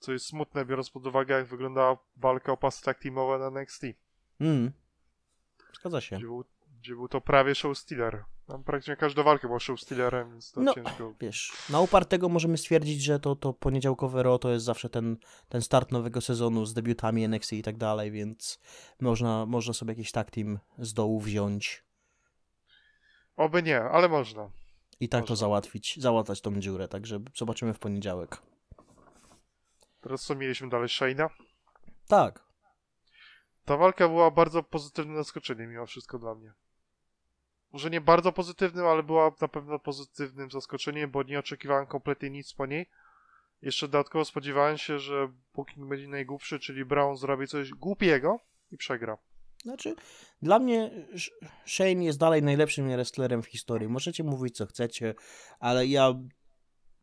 Co jest smutne, biorąc pod uwagę, jak wyglądała walka o pasy tak teamowe na NXT. Mm. Zgadza się. Gdzie był, gdzie był to prawie show stealer. Tam praktycznie każda walka była show stealerem, więc to no, ciężko. Wiesz, na upartego możemy stwierdzić, że to, to poniedziałkowe RO to jest zawsze ten, ten start nowego sezonu z debiutami NXT i tak dalej, więc można, można sobie jakiś tak team z dołu wziąć. Oby nie, ale można. I tak można. to załatwić, załatać tą dziurę, także zobaczymy w poniedziałek. Teraz co, mieliśmy dalej Shaina? Tak. Ta walka była bardzo pozytywnym zaskoczeniem mimo wszystko dla mnie. Może nie bardzo pozytywnym, ale była na pewno pozytywnym zaskoczeniem, bo nie oczekiwałem kompletnie nic po niej. Jeszcze dodatkowo spodziewałem się, że Booking będzie najgłupszy, czyli Brown zrobi coś głupiego i przegra. Znaczy, dla mnie Shane jest dalej najlepszym wrestlerem w historii. Możecie mówić co chcecie, ale ja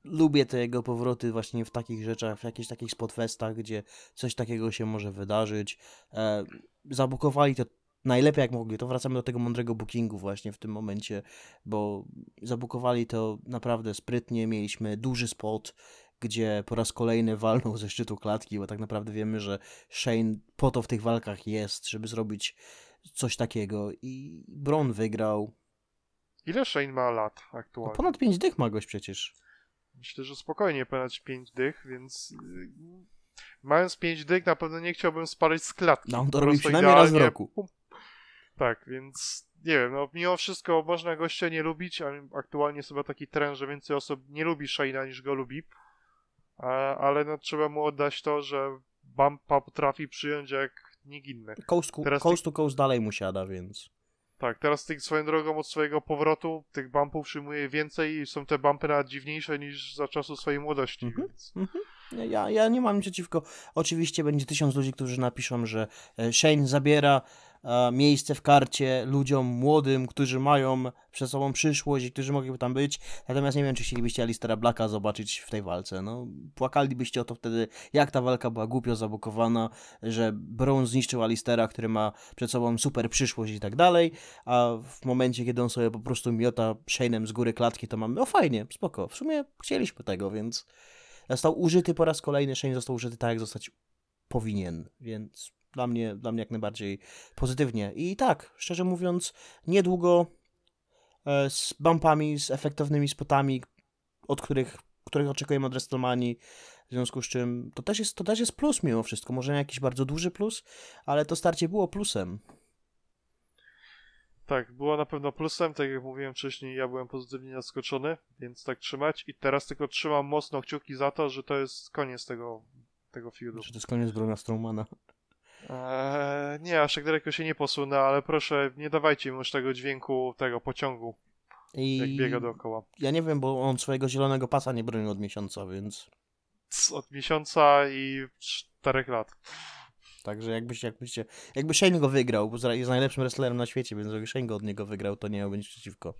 lubię te jego powroty właśnie w takich rzeczach, w jakichś takich spotfestach, gdzie coś takiego się może wydarzyć. E, zabukowali to najlepiej jak mogli. To wracamy do tego mądrego bookingu właśnie w tym momencie, bo zabukowali to naprawdę sprytnie. Mieliśmy duży spot, gdzie po raz kolejny walnął ze szczytu klatki, bo tak naprawdę wiemy, że Shane po to w tych walkach jest, żeby zrobić coś takiego i Bron wygrał. Ile Shane ma lat aktualnie? No ponad 5 dych ma gość przecież. Myślę, że spokojnie ponad 5 dych, więc y, mając 5 dych na pewno nie chciałbym sparać z klatki. No, on to robi przynajmniej raz w roku. Tak, więc nie wiem, no mimo wszystko można gościa nie lubić, a aktualnie jest chyba taki trend, że więcej osób nie lubi Shane'a niż go lubi ale no, trzeba mu oddać to, że Bampa potrafi przyjąć jak nikt inny. Coast, teraz coast ty... to coast dalej mu siada, więc... Tak, teraz tych swoją drogą od swojego powrotu tych bumpów przyjmuje więcej i są te bumpy nawet dziwniejsze niż za czasu swojej młodości. Mm -hmm, więc... mm -hmm. ja, ja nie mam nic przeciwko. Oczywiście będzie tysiąc ludzi, którzy napiszą, że e, Shane zabiera E, miejsce w karcie ludziom młodym, którzy mają przed sobą przyszłość i którzy mogliby tam być. Natomiast nie wiem, czy chcielibyście Alistera Blacka zobaczyć w tej walce. No, płakalibyście o to wtedy, jak ta walka była głupio zabukowana, że Brown zniszczył Alistera, który ma przed sobą super przyszłość i tak dalej, a w momencie, kiedy on sobie po prostu miota Shane'em z góry klatki, to mamy, o fajnie, spoko, w sumie chcieliśmy tego, więc został użyty po raz kolejny, Shane został użyty tak, jak zostać powinien, więc dla mnie, dla mnie jak najbardziej pozytywnie. I tak, szczerze mówiąc, niedługo e, z bumpami, z efektownymi spotami, od których, których oczekujemy od WrestleMania, w związku z czym to też, jest, to też jest plus mimo wszystko. Może nie jakiś bardzo duży plus, ale to starcie było plusem. Tak, było na pewno plusem, tak jak mówiłem wcześniej, ja byłem pozytywnie zaskoczony, więc tak trzymać. I teraz tylko trzymam mocno kciuki za to, że to jest koniec tego, tego feudu. to jest koniec Brona Strowmana. Eee, nie, aż tak daleko się nie posunę, ale proszę, nie dawajcie mu już tego dźwięku tego pociągu, I... jak biega dookoła. Ja nie wiem, bo on swojego zielonego pasa nie broni od miesiąca, więc... Od miesiąca i czterech lat. Także jakbyście, jakbyście, jakby Shane go wygrał, bo jest najlepszym wrestlerem na świecie, więc jakby Shane go od niego wygrał, to nie miał nic przeciwko.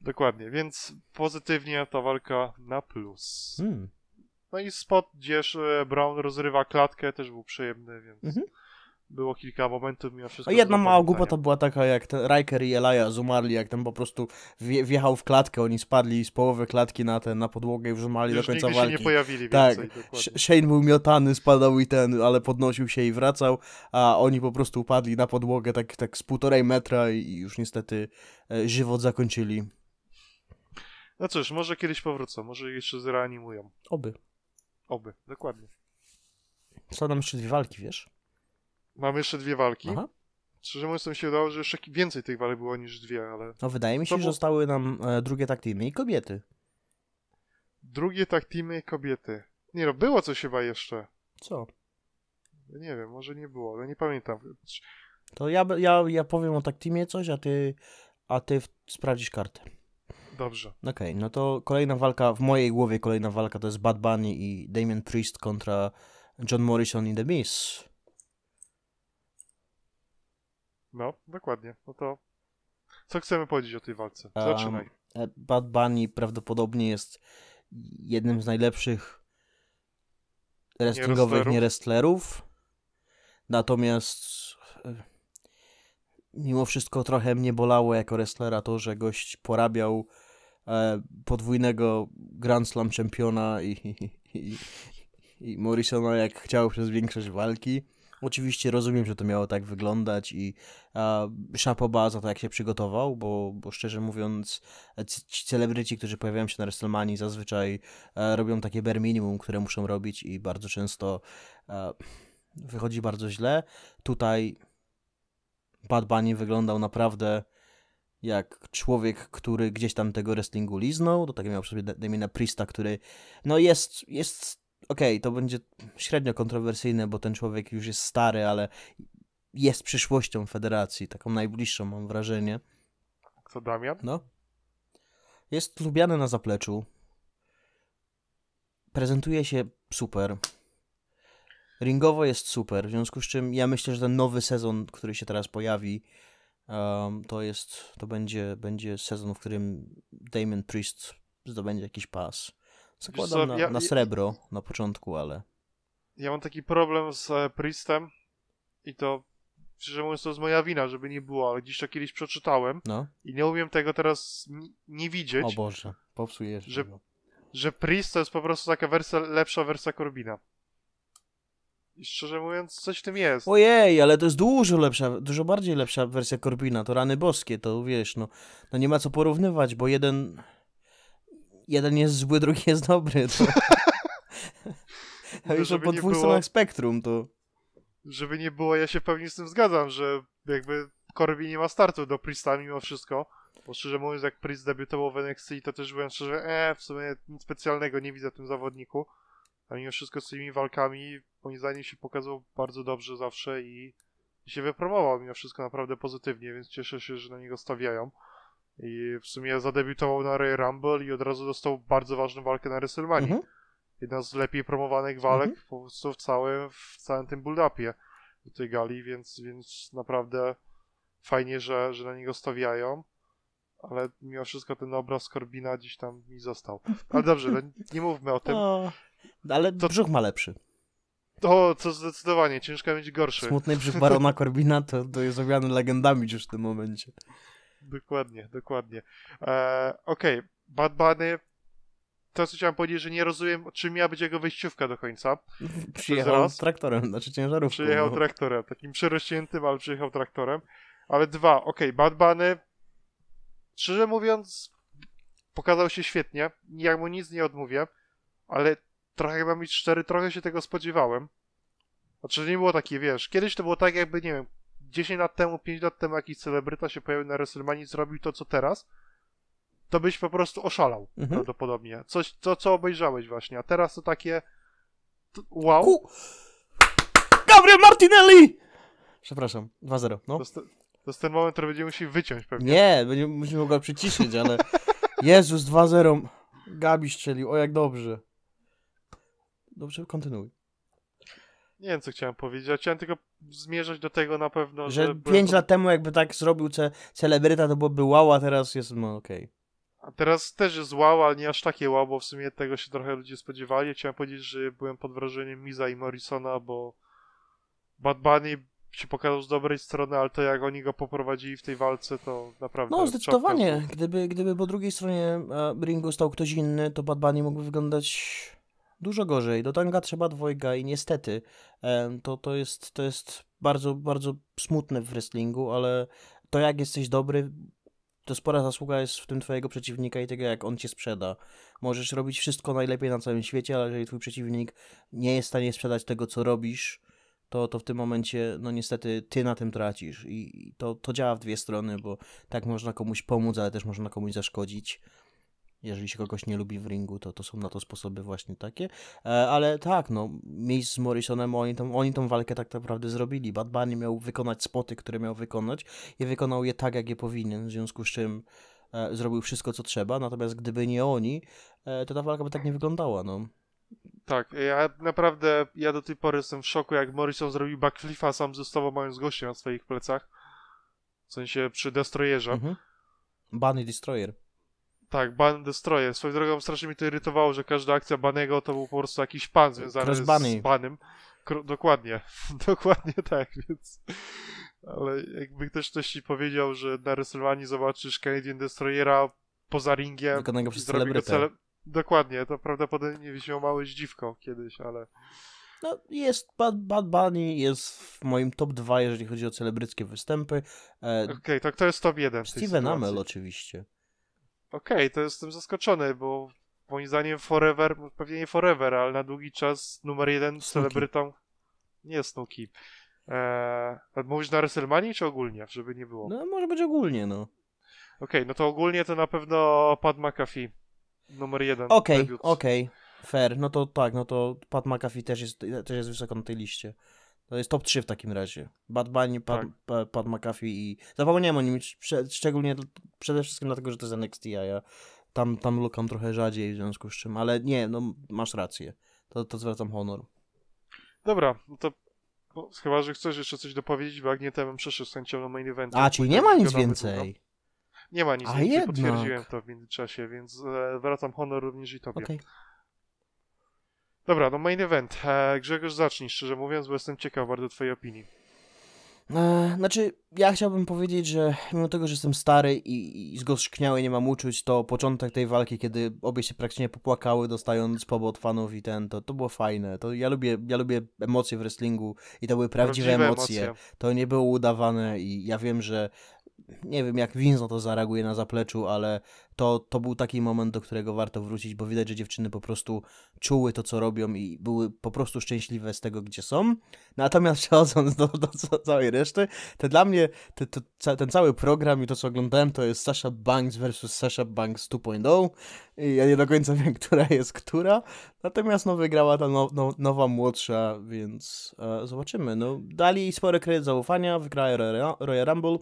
Dokładnie, więc pozytywnie ta walka na plus. Hmm. No i spot, gdzież e, Brown rozrywa klatkę, też był przyjemny, więc mhm. było kilka momentów mimo wszystko. jedna mała głupota była taka, jak ten Riker i Elias umarli, jak ten po prostu wjechał w klatkę, oni spadli z połowy klatki na, ten, na podłogę i wrzucali do końca walki. się nie pojawili tak, więcej. Tak, Shane był miotany, spadał i ten, ale podnosił się i wracał, a oni po prostu upadli na podłogę tak, tak z półtorej metra i już niestety e, żywot zakończyli. No cóż, może kiedyś powrócą, może jeszcze zreanimują. Oby. Oby, dokładnie. Co nam jeszcze dwie walki, wiesz? Mamy jeszcze dwie walki. Aha. Szczerze mówiąc, to mi się wydało, że jeszcze więcej tych walek było niż dwie, ale... No wydaje mi się, że zostały nam e, drugie taktymy i kobiety. Drugie taktymy i kobiety. Nie no, było coś chyba jeszcze. Co? Nie wiem, może nie było, ale nie pamiętam. To ja, ja, ja powiem o taktymie coś, a ty, a ty sprawdzisz kartę. Dobrze. Okej, okay, no to kolejna walka, w mojej głowie kolejna walka to jest Bad Bunny i Damien Priest kontra John Morrison i The Miz. No, dokładnie. No to co chcemy powiedzieć o tej walce? Zaczynaj. Um, Bad Bunny prawdopodobnie jest jednym z najlepszych wrestlingowych wrestlerów. Natomiast e, mimo wszystko trochę mnie bolało jako wrestlera to, że gość porabiał E, podwójnego Grand Slam czempiona i, i, i Morrisona no, jak chciał przez większość walki. Oczywiście rozumiem, że to miało tak wyglądać i Szapoba za to, jak się przygotował, bo, bo szczerze mówiąc, ci celebryci, którzy pojawiają się na WrestleMania, zazwyczaj e, robią takie bare minimum, które muszą robić i bardzo często e, wychodzi bardzo źle. Tutaj Bad Bunny wyglądał naprawdę jak człowiek, który gdzieś tam tego wrestlingu liznął, to takiego miał sobie Damiena Priesta, który no jest, jest okej, okay, to będzie średnio kontrowersyjne, bo ten człowiek już jest stary, ale jest przyszłością federacji, taką najbliższą mam wrażenie. Co Damian? No. Jest lubiany na zapleczu. Prezentuje się super. Ringowo jest super, w związku z czym ja myślę, że ten nowy sezon, który się teraz pojawi, Um, to jest, to będzie, będzie sezon, w którym Damon Priest zdobędzie jakiś pas. Zakładam co, na, na, srebro na początku, ale... Ja mam taki problem z e, Priestem i to, szczerze mówiąc, to jest moja wina, żeby nie było, ale gdzieś to kiedyś przeczytałem no. i nie umiem tego teraz nie, widzieć. O Boże, popsujesz że, Że Priest to jest po prostu taka wersja, lepsza wersja Corbina. I szczerze mówiąc, coś w tym jest. Ojej, ale to jest dużo lepsza, dużo bardziej lepsza wersja Korbina. To rany boskie, to wiesz, no, no nie ma co porównywać, bo jeden. Jeden jest zły, drugi jest dobry. To... No, A już po dwóch było... stronach spektrum to. Żeby nie było, ja się w pełni z tym zgadzam, że jakby Corbin nie ma startu do Priesta mimo wszystko. Bo szczerze mówiąc, jak Priest debiutował w NXT, to też byłem szczerze, e, w sumie nic specjalnego nie widzę w tym zawodniku. A mimo wszystko z tymi walkami, moim zdaniem, się pokazał bardzo dobrze zawsze i się wypromował mimo wszystko naprawdę pozytywnie, więc cieszę się, że na niego stawiają. I w sumie zadebiutował na Rey Rumble i od razu dostał bardzo ważną walkę na WrestleMania. Mhm. Jedna z lepiej promowanych walek mhm. po prostu w całym, w całym tym build-upie do tej gali, więc, więc naprawdę fajnie, że, że na niego stawiają. Ale mimo wszystko ten obraz Korbina gdzieś tam mi został. Ale dobrze, no, nie mówmy o tym. O. Ale to... brzuch ma lepszy. O, to zdecydowanie, ciężko mieć gorszy. Smutny brzuch Barona Corbina to, to jest owiany legendami już w tym momencie. Dokładnie, dokładnie. E, Okej, okay. Bad Bunny, to co chciałem powiedzieć, że nie rozumiem, czym miała być jego wejściówka do końca. Przyjechał Zaraz. traktorem, znaczy ciężarówką. Przyjechał traktorem, takim przerośniętym, ale przyjechał traktorem. Ale dwa, okej, okay, Bad Bunny, szczerze mówiąc, pokazał się świetnie, ja mu nic nie odmówię, ale trochę mam mieć cztery, trochę się tego spodziewałem. Znaczy, nie było takie, wiesz, kiedyś to było tak jakby, nie wiem, 10 lat temu, 5 lat temu jakiś celebryta się pojawił na WrestleMania i zrobił to, co teraz, to byś po prostu oszalał mhm. prawdopodobnie. Coś, to, co obejrzałeś właśnie, a teraz to takie wow. Ku... Gabriel Martinelli! Przepraszam, 2-0, no. To jest, ten, to jest, ten moment, który będziemy musieli wyciąć pewnie. Nie, będziemy, musimy go przyciszyć, ale Jezus, 2-0, Gabi strzelił, o jak dobrze. Dobrze, kontynuuj. Nie wiem, co chciałem powiedzieć. chciałem tylko zmierzać do tego na pewno, że... że pięć byłem... lat temu jakby tak zrobił ce celebryta, to byłoby wow, a teraz jest no okej. Okay. A teraz też jest wow, ale nie aż takie wow, bo w sumie tego się trochę ludzie spodziewali. Chciałem powiedzieć, że byłem pod wrażeniem Miza i Morrisona, bo Bad Bunny się pokazał z dobrej strony, ale to jak oni go poprowadzili w tej walce, to naprawdę... No zdecydowanie. Gdyby, gdyby po drugiej stronie e, ringu stał ktoś inny, to Bad Bunny mógłby wyglądać dużo gorzej. Do tanga trzeba dwojga i niestety to, to, jest, to jest bardzo, bardzo smutne w wrestlingu, ale to jak jesteś dobry, to spora zasługa jest w tym twojego przeciwnika i tego, jak on cię sprzeda. Możesz robić wszystko najlepiej na całym świecie, ale jeżeli twój przeciwnik nie jest w stanie sprzedać tego, co robisz, to, to w tym momencie, no niestety, ty na tym tracisz. I to, to działa w dwie strony, bo tak można komuś pomóc, ale też można komuś zaszkodzić jeżeli się kogoś nie lubi w ringu, to, to są na to sposoby właśnie takie. E, ale tak, no, miejsce z Morrisonem, oni tą, oni tą walkę tak naprawdę zrobili. Bad Bunny miał wykonać spoty, które miał wykonać i wykonał je tak, jak je powinien, w związku z czym e, zrobił wszystko, co trzeba. Natomiast gdyby nie oni, e, to ta walka by tak nie wyglądała, no. Tak, ja naprawdę, ja do tej pory jestem w szoku, jak Morrison zrobił backflipa sam ze sobą, mając gościa na swoich plecach. W sensie przy Destroyerze. Mhm. Bunny Destroyer. Tak, Ban Destroyer. Swoją drogą strasznie mi to irytowało, że każda akcja Banego to był po prostu jakiś pan związany z, z Banem. Kro dokładnie, dokładnie tak, więc... Ale jakby ktoś ktoś ci powiedział, że na Wrestlemanii zobaczysz Canadian Destroyera poza ringiem... Wykonanego przez celebrytę. Dokładnie, to prawdopodobnie wzięło małe zdziwko kiedyś, ale... No, jest Bad, Bad Bunny, jest w moim top 2, jeżeli chodzi o celebryckie występy. E... Okej, okay, to kto jest top 1? Steven Amel, oczywiście. Okej, okay, to jestem zaskoczony, bo moim zdaniem Forever, pewnie nie Forever, ale na długi czas numer jeden celebrytą nie jest Eee, mówisz na WrestleMania czy ogólnie, żeby nie było? No, może być ogólnie, no. Okej, okay, no to ogólnie to na pewno Pat McAfee numer jeden. Okej, okay, okej, okay. fair. No to tak, no to Pat McAfee też jest, też jest wysoko na tej liście. To jest top 3 w takim razie. Bad Bunny, Pat, tak. Pat, McAfee i... Zapomniałem o nim, szczególnie przede wszystkim dlatego, że to jest NXT, a ja tam, tam lukam trochę rzadziej w związku z czym, ale nie, no masz rację. To, to zwracam honor. Dobra, no to no, chyba, że chcesz jeszcze coś dopowiedzieć, bo Agnieta bym przeszedł z chęcią main event. A, czyli nie ma nic więcej. Nie ma nic więcej, potwierdziłem to w międzyczasie, więc e, wracam honor również i tobie. Okay. Dobra, no main event. E, Grzegorz, zacznij, szczerze mówiąc, bo jestem ciekaw bardzo twojej opinii. E, znaczy, ja chciałbym powiedzieć, że mimo tego, że jestem stary i, i zgorzkniały nie mam uczuć, to początek tej walki, kiedy obie się praktycznie popłakały, dostając pobo od fanów i ten, to, to było fajne. To ja lubię, ja lubię emocje w wrestlingu i to były prawdziwe, prawdziwe emocje. emocje. To nie było udawane i ja wiem, że nie wiem jak Winston to zareaguje na zapleczu, ale to, to był taki moment, do którego warto wrócić, bo widać, że dziewczyny po prostu czuły to, co robią i były po prostu szczęśliwe z tego, gdzie są. Natomiast przechodząc do, do, do całej reszty, to dla mnie to, ca, ten cały program i to, co oglądałem, to jest Sasha Banks versus Sasha Banks 2.0 i ja nie do końca wiem, która jest która. Natomiast no, wygrała ta no, no, nowa młodsza, więc e, zobaczymy. No, dali spore kredyt zaufania, wygrała Royal Rumble.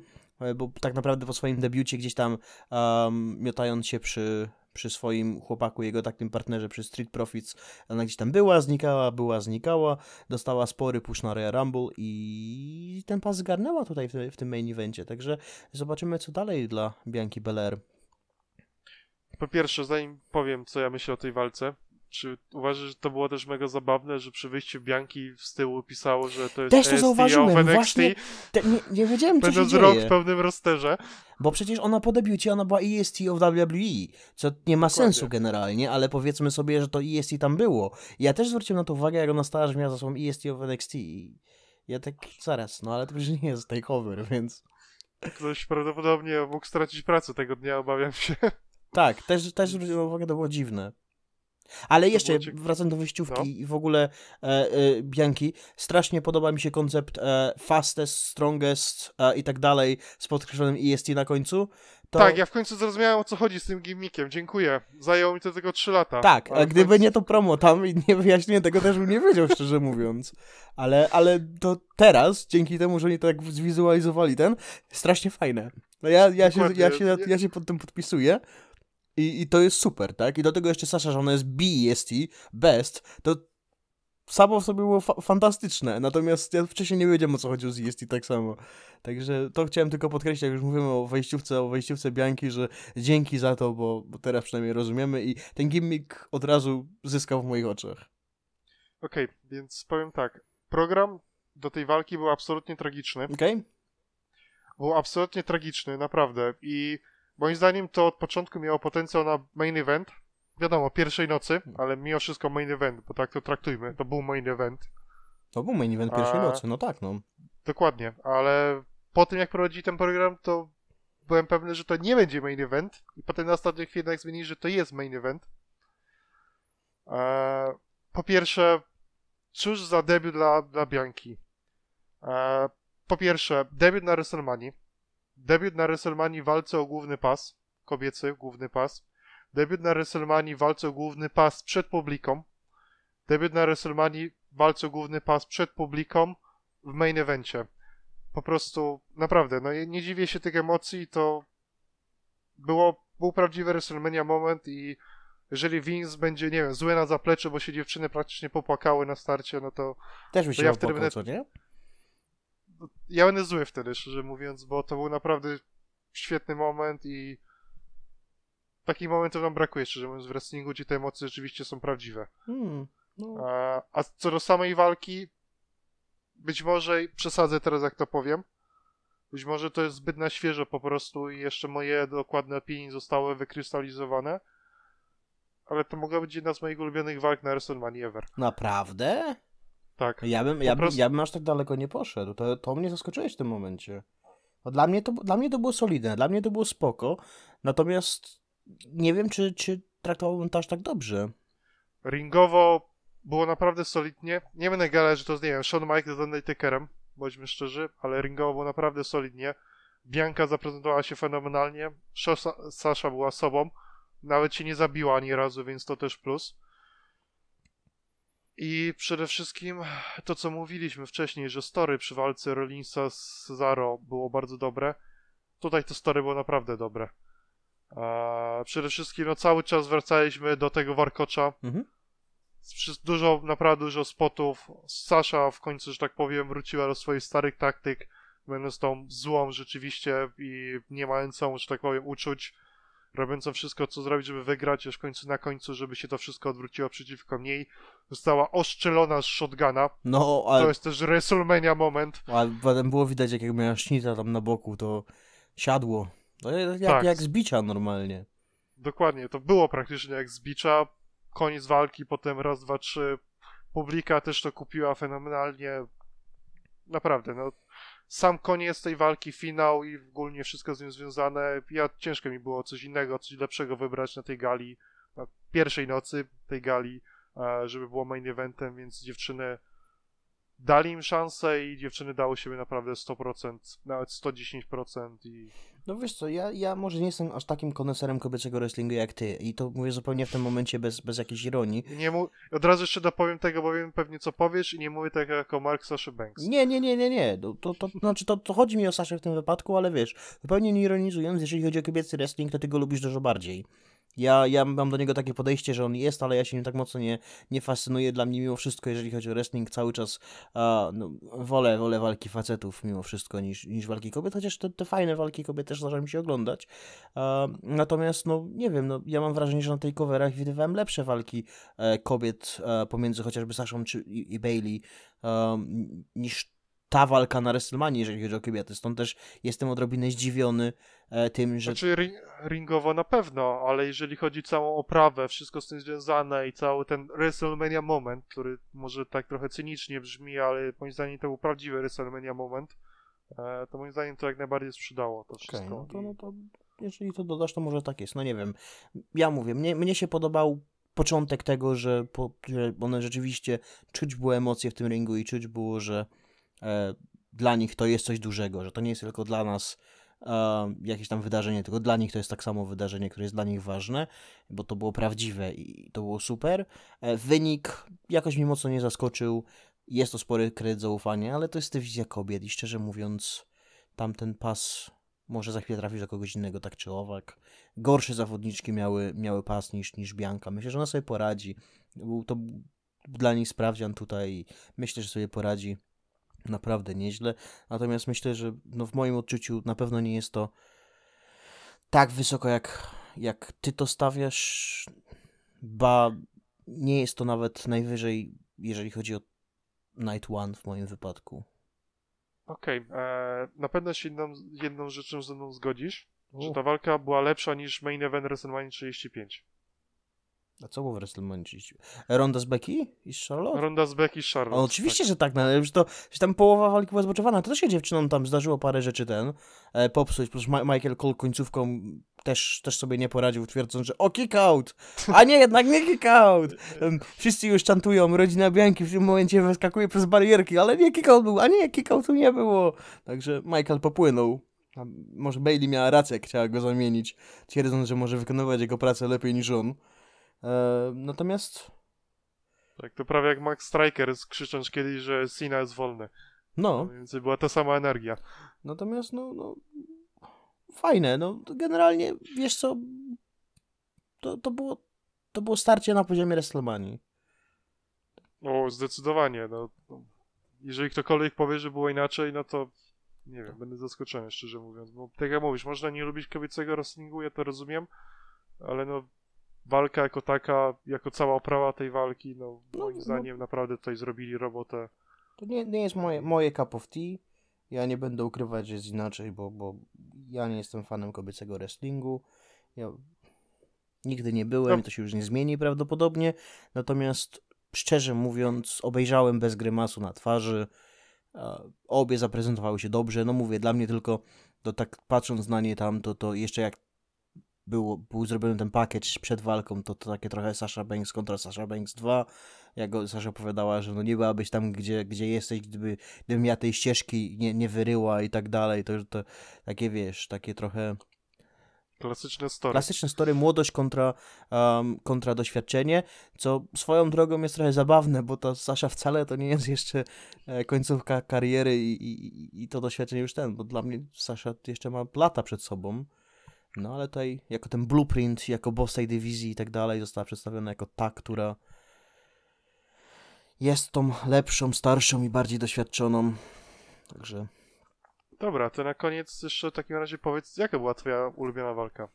E, bo tak naprawdę po swoim debiucie gdzieś tam um, miotając się przy, przy swoim chłopaku, jego takim partnerze przy Street Profits, ona gdzieś tam była, znikała, była, znikała, dostała spory push na Royal Rumble i ten pas zgarnęła tutaj w, w tym main evencie, także zobaczymy co dalej dla Bianki Belair. Po pierwsze, zanim powiem co ja myślę o tej walce, czy uważasz, że to było też mega zabawne, że przy wyjściu Bianki z tyłu pisało, że to jest Też to e zauważyłem, NXT, właśnie te, nie, nie wiedziałem, co się dzieje. rok w pewnym rosterze. Bo przecież ona po debiucie, ona była EST of WWE, co nie ma Dokładnie. sensu generalnie, ale powiedzmy sobie, że to EST tam było. Ja też zwróciłem na to uwagę, jak ona stała, że miała za sobą EST of NXT. Ja tak, zaraz, no ale to już nie jest takeover, więc... Ktoś prawdopodobnie mógł stracić pracę tego dnia, obawiam się. Tak, też, też zwróciłem uwagę, to było dziwne. Ale jeszcze wracając do wyjściówki no. i w ogóle e, e, Bianki, strasznie podoba mi się koncept e, fastest, strongest e, i tak dalej z podkreślonym EST na końcu. To... Tak, ja w końcu zrozumiałem o co chodzi z tym gimmickiem, dziękuję. Zajęło mi to tylko 3 lata. Tak, a gdyby końcu... nie to promo tam i nie wyjaśnienie tego też bym nie wiedział, szczerze mówiąc. Ale, ale to teraz, dzięki temu, że oni tak zwizualizowali ten, strasznie fajne. No ja, ja, się, ja, się, ja, się, ja się pod tym podpisuję. I, I to jest super, tak? I do tego jeszcze Sasza że ona jest BEST, best, to samo w sobie było fa fantastyczne, natomiast ja wcześniej nie wiedziałem o co chodziło z EST tak samo. Także to chciałem tylko podkreślić, jak już mówimy o wejściówce, o wejściówce Bianki, że dzięki za to, bo, bo teraz przynajmniej rozumiemy i ten gimmick od razu zyskał w moich oczach. Okej, okay, więc powiem tak. Program do tej walki był absolutnie tragiczny. Okej. Okay. Był absolutnie tragiczny, naprawdę. I Moim zdaniem to od początku miało potencjał na main event. Wiadomo, pierwszej nocy, hmm. ale mimo wszystko main event, bo tak to traktujmy. To był main event. To był main event pierwszej A... nocy, no tak, no. Dokładnie, ale po tym jak prowadzili ten program, to byłem pewny, że to nie będzie main event. I potem na ostatnich jednak zmienili, że to jest main event. E, po pierwsze, cóż za debiut dla, dla Bianki. E, po pierwsze, debiut na WrestleMania. Debiut na WrestleMania w walce o główny pas, kobiecy główny pas. Debiut na WrestleMania w walce o główny pas przed publiką. Debiut na WrestleMania w walce o główny pas przed publiką w main evencie. Po prostu, naprawdę, no nie dziwię się tych emocji, to było, był prawdziwy WrestleMania moment i jeżeli Vince będzie, nie wiem, zły na zaplecze, bo się dziewczyny praktycznie popłakały na starcie, no to... Też by się to ja wtedy będę... nie? ja będę zły wtedy, szczerze mówiąc, bo to był naprawdę świetny moment i takich momentów nam brakuje, szczerze mówiąc, w wrestlingu, gdzie te emocje rzeczywiście są prawdziwe. Hmm, no. a, a co do samej walki, być może przesadzę teraz, jak to powiem. Być może to jest zbyt na świeżo po prostu i jeszcze moje dokładne opinie zostały wykrystalizowane. Ale to mogła być jedna z moich ulubionych walk na WrestleMania ever. Naprawdę? Tak. Ja bym, ja, prostu... ja bym aż tak daleko nie poszedł. To, to mnie zaskoczyłeś w tym momencie. dla, mnie to, dla mnie to było solidne, dla mnie to było spoko. Natomiast nie wiem, czy, czy traktowałbym to aż tak dobrze. Ringowo było naprawdę solidnie. Nie będę gadał, że to, nie wiem, Shawn Michaels z Undertakerem, bądźmy szczerzy, ale ringowo było naprawdę solidnie. Bianka zaprezentowała się fenomenalnie. Sasha była sobą. Nawet się nie zabiła ani razu, więc to też plus. I przede wszystkim to, co mówiliśmy wcześniej, że story przy walce Rollinsa z Cesaro było bardzo dobre. Tutaj to story było naprawdę dobre. Eee, przede wszystkim no, cały czas wracaliśmy do tego warkocza. Mhm. Dużo, naprawdę dużo spotów. Sasha w końcu, że tak powiem, wróciła do swoich starych taktyk, będąc tą złą rzeczywiście i nie mającą, że tak powiem, uczuć robiąca wszystko, co zrobić, żeby wygrać, aż w końcu na końcu, żeby się to wszystko odwróciło przeciwko niej, została oszczelona z shotguna. No, ale... To jest też WrestleMania moment. No, ale potem było widać, jak miała sznica tam na boku, to siadło. To jak, tak. jak zbicia normalnie. Dokładnie, to było praktycznie jak zbicza. Koniec walki, potem raz, dwa, trzy. Publika też to kupiła fenomenalnie. Naprawdę, no sam koniec tej walki, finał i ogólnie wszystko z nim związane. Ja ciężko mi było coś innego, coś lepszego wybrać na tej gali, na pierwszej nocy tej gali, e, żeby było main eventem, więc dziewczyny dali im szansę i dziewczyny dały siebie naprawdę 100%, nawet 110% i no wiesz co, ja, ja może nie jestem aż takim koneserem kobiecego wrestlingu jak ty i to mówię zupełnie w tym momencie bez, bez jakiejś ironii. Nie mu... Od razu jeszcze dopowiem tego, bo wiem pewnie co powiesz i nie mówię tak jako Mark Sasha Banks. Nie, nie, nie, nie, nie. To, no to, to, znaczy to, to chodzi mi o Saszę w tym wypadku, ale wiesz, zupełnie nie ironizując, jeżeli chodzi o kobiecy wrestling, to ty go lubisz dużo bardziej. Ja, ja mam do niego takie podejście, że on jest, ale ja się nim tak mocno nie, nie fascynuję. Dla mnie mimo wszystko, jeżeli chodzi o wrestling, cały czas no, wolę, wolę walki facetów mimo wszystko niż, niż walki kobiet, chociaż te, te fajne walki kobiet też zdarza mi się oglądać. natomiast, no nie wiem, no, ja mam wrażenie, że na tej coverach widywałem lepsze walki e, kobiet e, pomiędzy chociażby Saszą czy, i, i Bailey e, niż ta walka na WrestleMania, jeżeli chodzi o kobiety. Stąd też jestem odrobinę zdziwiony e, tym, że. Znaczy, ring, ringowo na pewno, ale jeżeli chodzi o całą oprawę, wszystko z tym związane i cały ten WrestleMania moment, który może tak trochę cynicznie brzmi, ale moim zdaniem to był prawdziwy WrestleMania moment, e, to moim zdaniem to jak najbardziej sprzedało to wszystko. Okay, no to, no to, jeżeli to dodasz, to może tak jest. No nie wiem. Ja mówię, mnie, mnie się podobał początek tego, że, po, że one rzeczywiście czuć było emocje w tym ringu i czuć było, że E, dla nich to jest coś dużego, że to nie jest tylko dla nas e, jakieś tam wydarzenie, tylko dla nich to jest tak samo wydarzenie, które jest dla nich ważne, bo to było prawdziwe i to było super. E, wynik jakoś mi mocno nie zaskoczył. Jest to spory kredyt zaufania, ale to jest dywizja kobiet i szczerze mówiąc, tamten pas może za chwilę trafić do kogoś innego, tak czy owak. Gorsze zawodniczki miały, miały pas niż, niż Bianka. Myślę, że ona sobie poradzi. Był to dla niej sprawdzian tutaj. Myślę, że sobie poradzi naprawdę nieźle. Natomiast myślę, że no w moim odczuciu na pewno nie jest to tak wysoko, jak, jak ty to stawiasz. Ba, nie jest to nawet najwyżej, jeżeli chodzi o Night One w moim wypadku. Okej, okay, e, na pewno się jedną, jedną rzeczą ze mną zgodzisz, U. że ta walka była lepsza niż Main Event WrestleMania 35. A co było w WrestleMania? Ronda z Becky i Charlotte? Ronda z Becky i Charlotte. O, oczywiście, tak. że tak, no, już to, tam połowa walki była zboczowana. To się dziewczynom tam zdarzyło parę rzeczy ten e, popsuć, plus Ma Michael Cole końcówką też, też sobie nie poradził, twierdząc, że o, kick out! A nie, jednak nie kick out! wszyscy już czantują, rodzina Bianki w tym momencie wyskakuje przez barierki, ale nie, kick out był, a nie, kick outu nie było. Także Michael popłynął. A może Bailey miała rację, jak chciała go zamienić, twierdząc, że może wykonywać jego pracę lepiej niż on. E, natomiast... Tak, to prawie jak Max Striker krzycząc kiedyś, że Sina jest wolny. No. Więc była ta sama energia. Natomiast, no, no fajne, no, generalnie, wiesz co, to, to było, to było starcie na poziomie WrestleMania. O, no, zdecydowanie, no, no. Jeżeli ktokolwiek powie, że było inaczej, no to nie wiem, będę zaskoczony, szczerze mówiąc, bo tak jak mówisz, można nie lubić kobiecego wrestlingu, ja to rozumiem, ale no walka jako taka, jako cała oprawa tej walki, no, no moim no. zdaniem no. naprawdę tutaj zrobili robotę. To nie, nie jest moje, moje cup of tea. Ja nie będę ukrywać, że jest inaczej, bo, bo ja nie jestem fanem kobiecego wrestlingu. Ja nigdy nie byłem, no. to się już nie zmieni prawdopodobnie. Natomiast szczerze mówiąc, obejrzałem bez grymasu na twarzy. Obie zaprezentowały się dobrze. No mówię, dla mnie tylko, to tak patrząc na nie tam, to, to jeszcze jak było, był zrobiony ten pakiet przed walką, to, to takie trochę Sasha Banks kontra Sasha Banks 2. Jak Sasha opowiadała, że no nie byłabyś tam, gdzie, gdzie jesteś, gdyby, gdybym ja tej ścieżki nie, nie wyryła i tak dalej. To, to takie wiesz, takie trochę... Klasyczne story. Klasyczne story, młodość kontra, um, kontra doświadczenie, co swoją drogą jest trochę zabawne, bo ta Sasza wcale to nie jest jeszcze e, końcówka kariery i, i, i to doświadczenie już ten, bo dla mnie Sasza jeszcze ma lata przed sobą. No ale tutaj jako ten blueprint, jako boss tej dywizji i tak dalej została przedstawiona jako ta, która jest tą lepszą, starszą i bardziej doświadczoną. Także... Dobra, to na koniec jeszcze w takim razie powiedz, jaka była twoja ulubiona walka?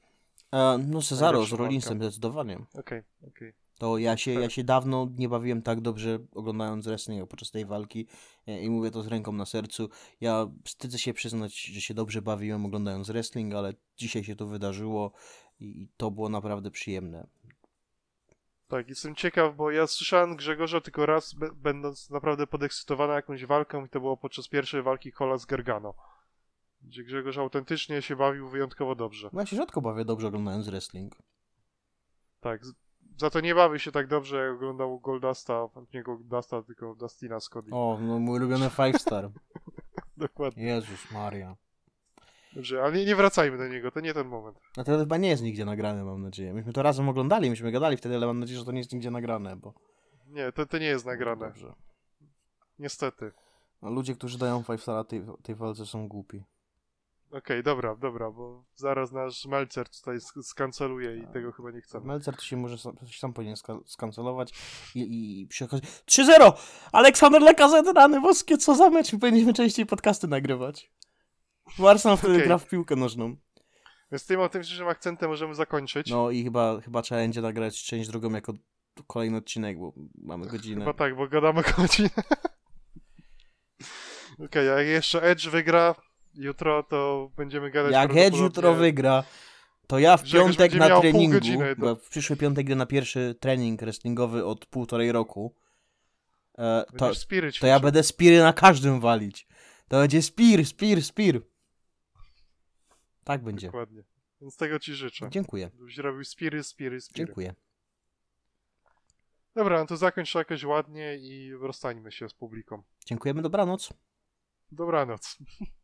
E, no Cezaro z Rollinsem zdecydowanie. Okej, okay, okej. Okay. To ja się, ja tak. się dawno nie bawiłem tak dobrze oglądając wrestling podczas tej walki e, i mówię to z ręką na sercu. Ja wstydzę się przyznać, że się dobrze bawiłem oglądając wrestling, ale dzisiaj się to wydarzyło i to było naprawdę przyjemne. Tak, jestem ciekaw, bo ja słyszałem Grzegorza tylko raz, będąc naprawdę podekscytowany jakąś walką i to było podczas pierwszej walki Kola z Gargano. Gdzie Grzegorz autentycznie się bawił wyjątkowo dobrze. No ja się rzadko bawię dobrze oglądając wrestling. Tak, za to nie bawię się tak dobrze, jak oglądał Goldasta, nie Goldasta, tylko Dustina Scotty. O, no mój ulubiony Five Star. Dokładnie. Jezus Maria. Dobrze, ale nie, nie, wracajmy do niego, to nie ten moment. A to chyba nie jest nigdzie nagrane, mam nadzieję. Myśmy to razem oglądali, myśmy gadali wtedy, ale mam nadzieję, że to nie jest nigdzie nagrane, bo... Nie, to, to nie jest nagrane. Dobrze. Niestety. No, ludzie, którzy dają Five Stara tej, tej walce są głupi. Okej, okay, dobra, dobra, bo zaraz nasz Melcer tutaj skanceluje i tak. tego chyba nie chcemy. Melcer to się może sam, sam powinien skancelować i, i przy 3-0! Aleksander Lekazet, rany woskie, co za mecz! Powinniśmy częściej podcasty nagrywać. Marsan wtedy okay. gra w piłkę nożną. Więc tym o tym, że akcentem możemy zakończyć. No i chyba, chyba trzeba będzie nagrać część drugą jako kolejny odcinek, bo mamy godzinę. Chyba tak, bo gadamy godzinę. Okej, okay, a jak jeszcze Edge wygra, jutro, to będziemy gadać. Jak Hed jutro wygra, to ja w piątek na treningu, bo w przyszły piątek na pierwszy trening wrestlingowy od półtorej roku, e, to, to ja będę spiry na każdym walić. To będzie spir, spir, spir. Tak będzie. Dokładnie. Więc tego ci życzę. Dziękuję. Żebyś robił spiry, spiry, spiry. Dziękuję. Dobra, no to zakończ jakoś ładnie i rozstańmy się z publiką. Dziękujemy, dobranoc. Dobranoc.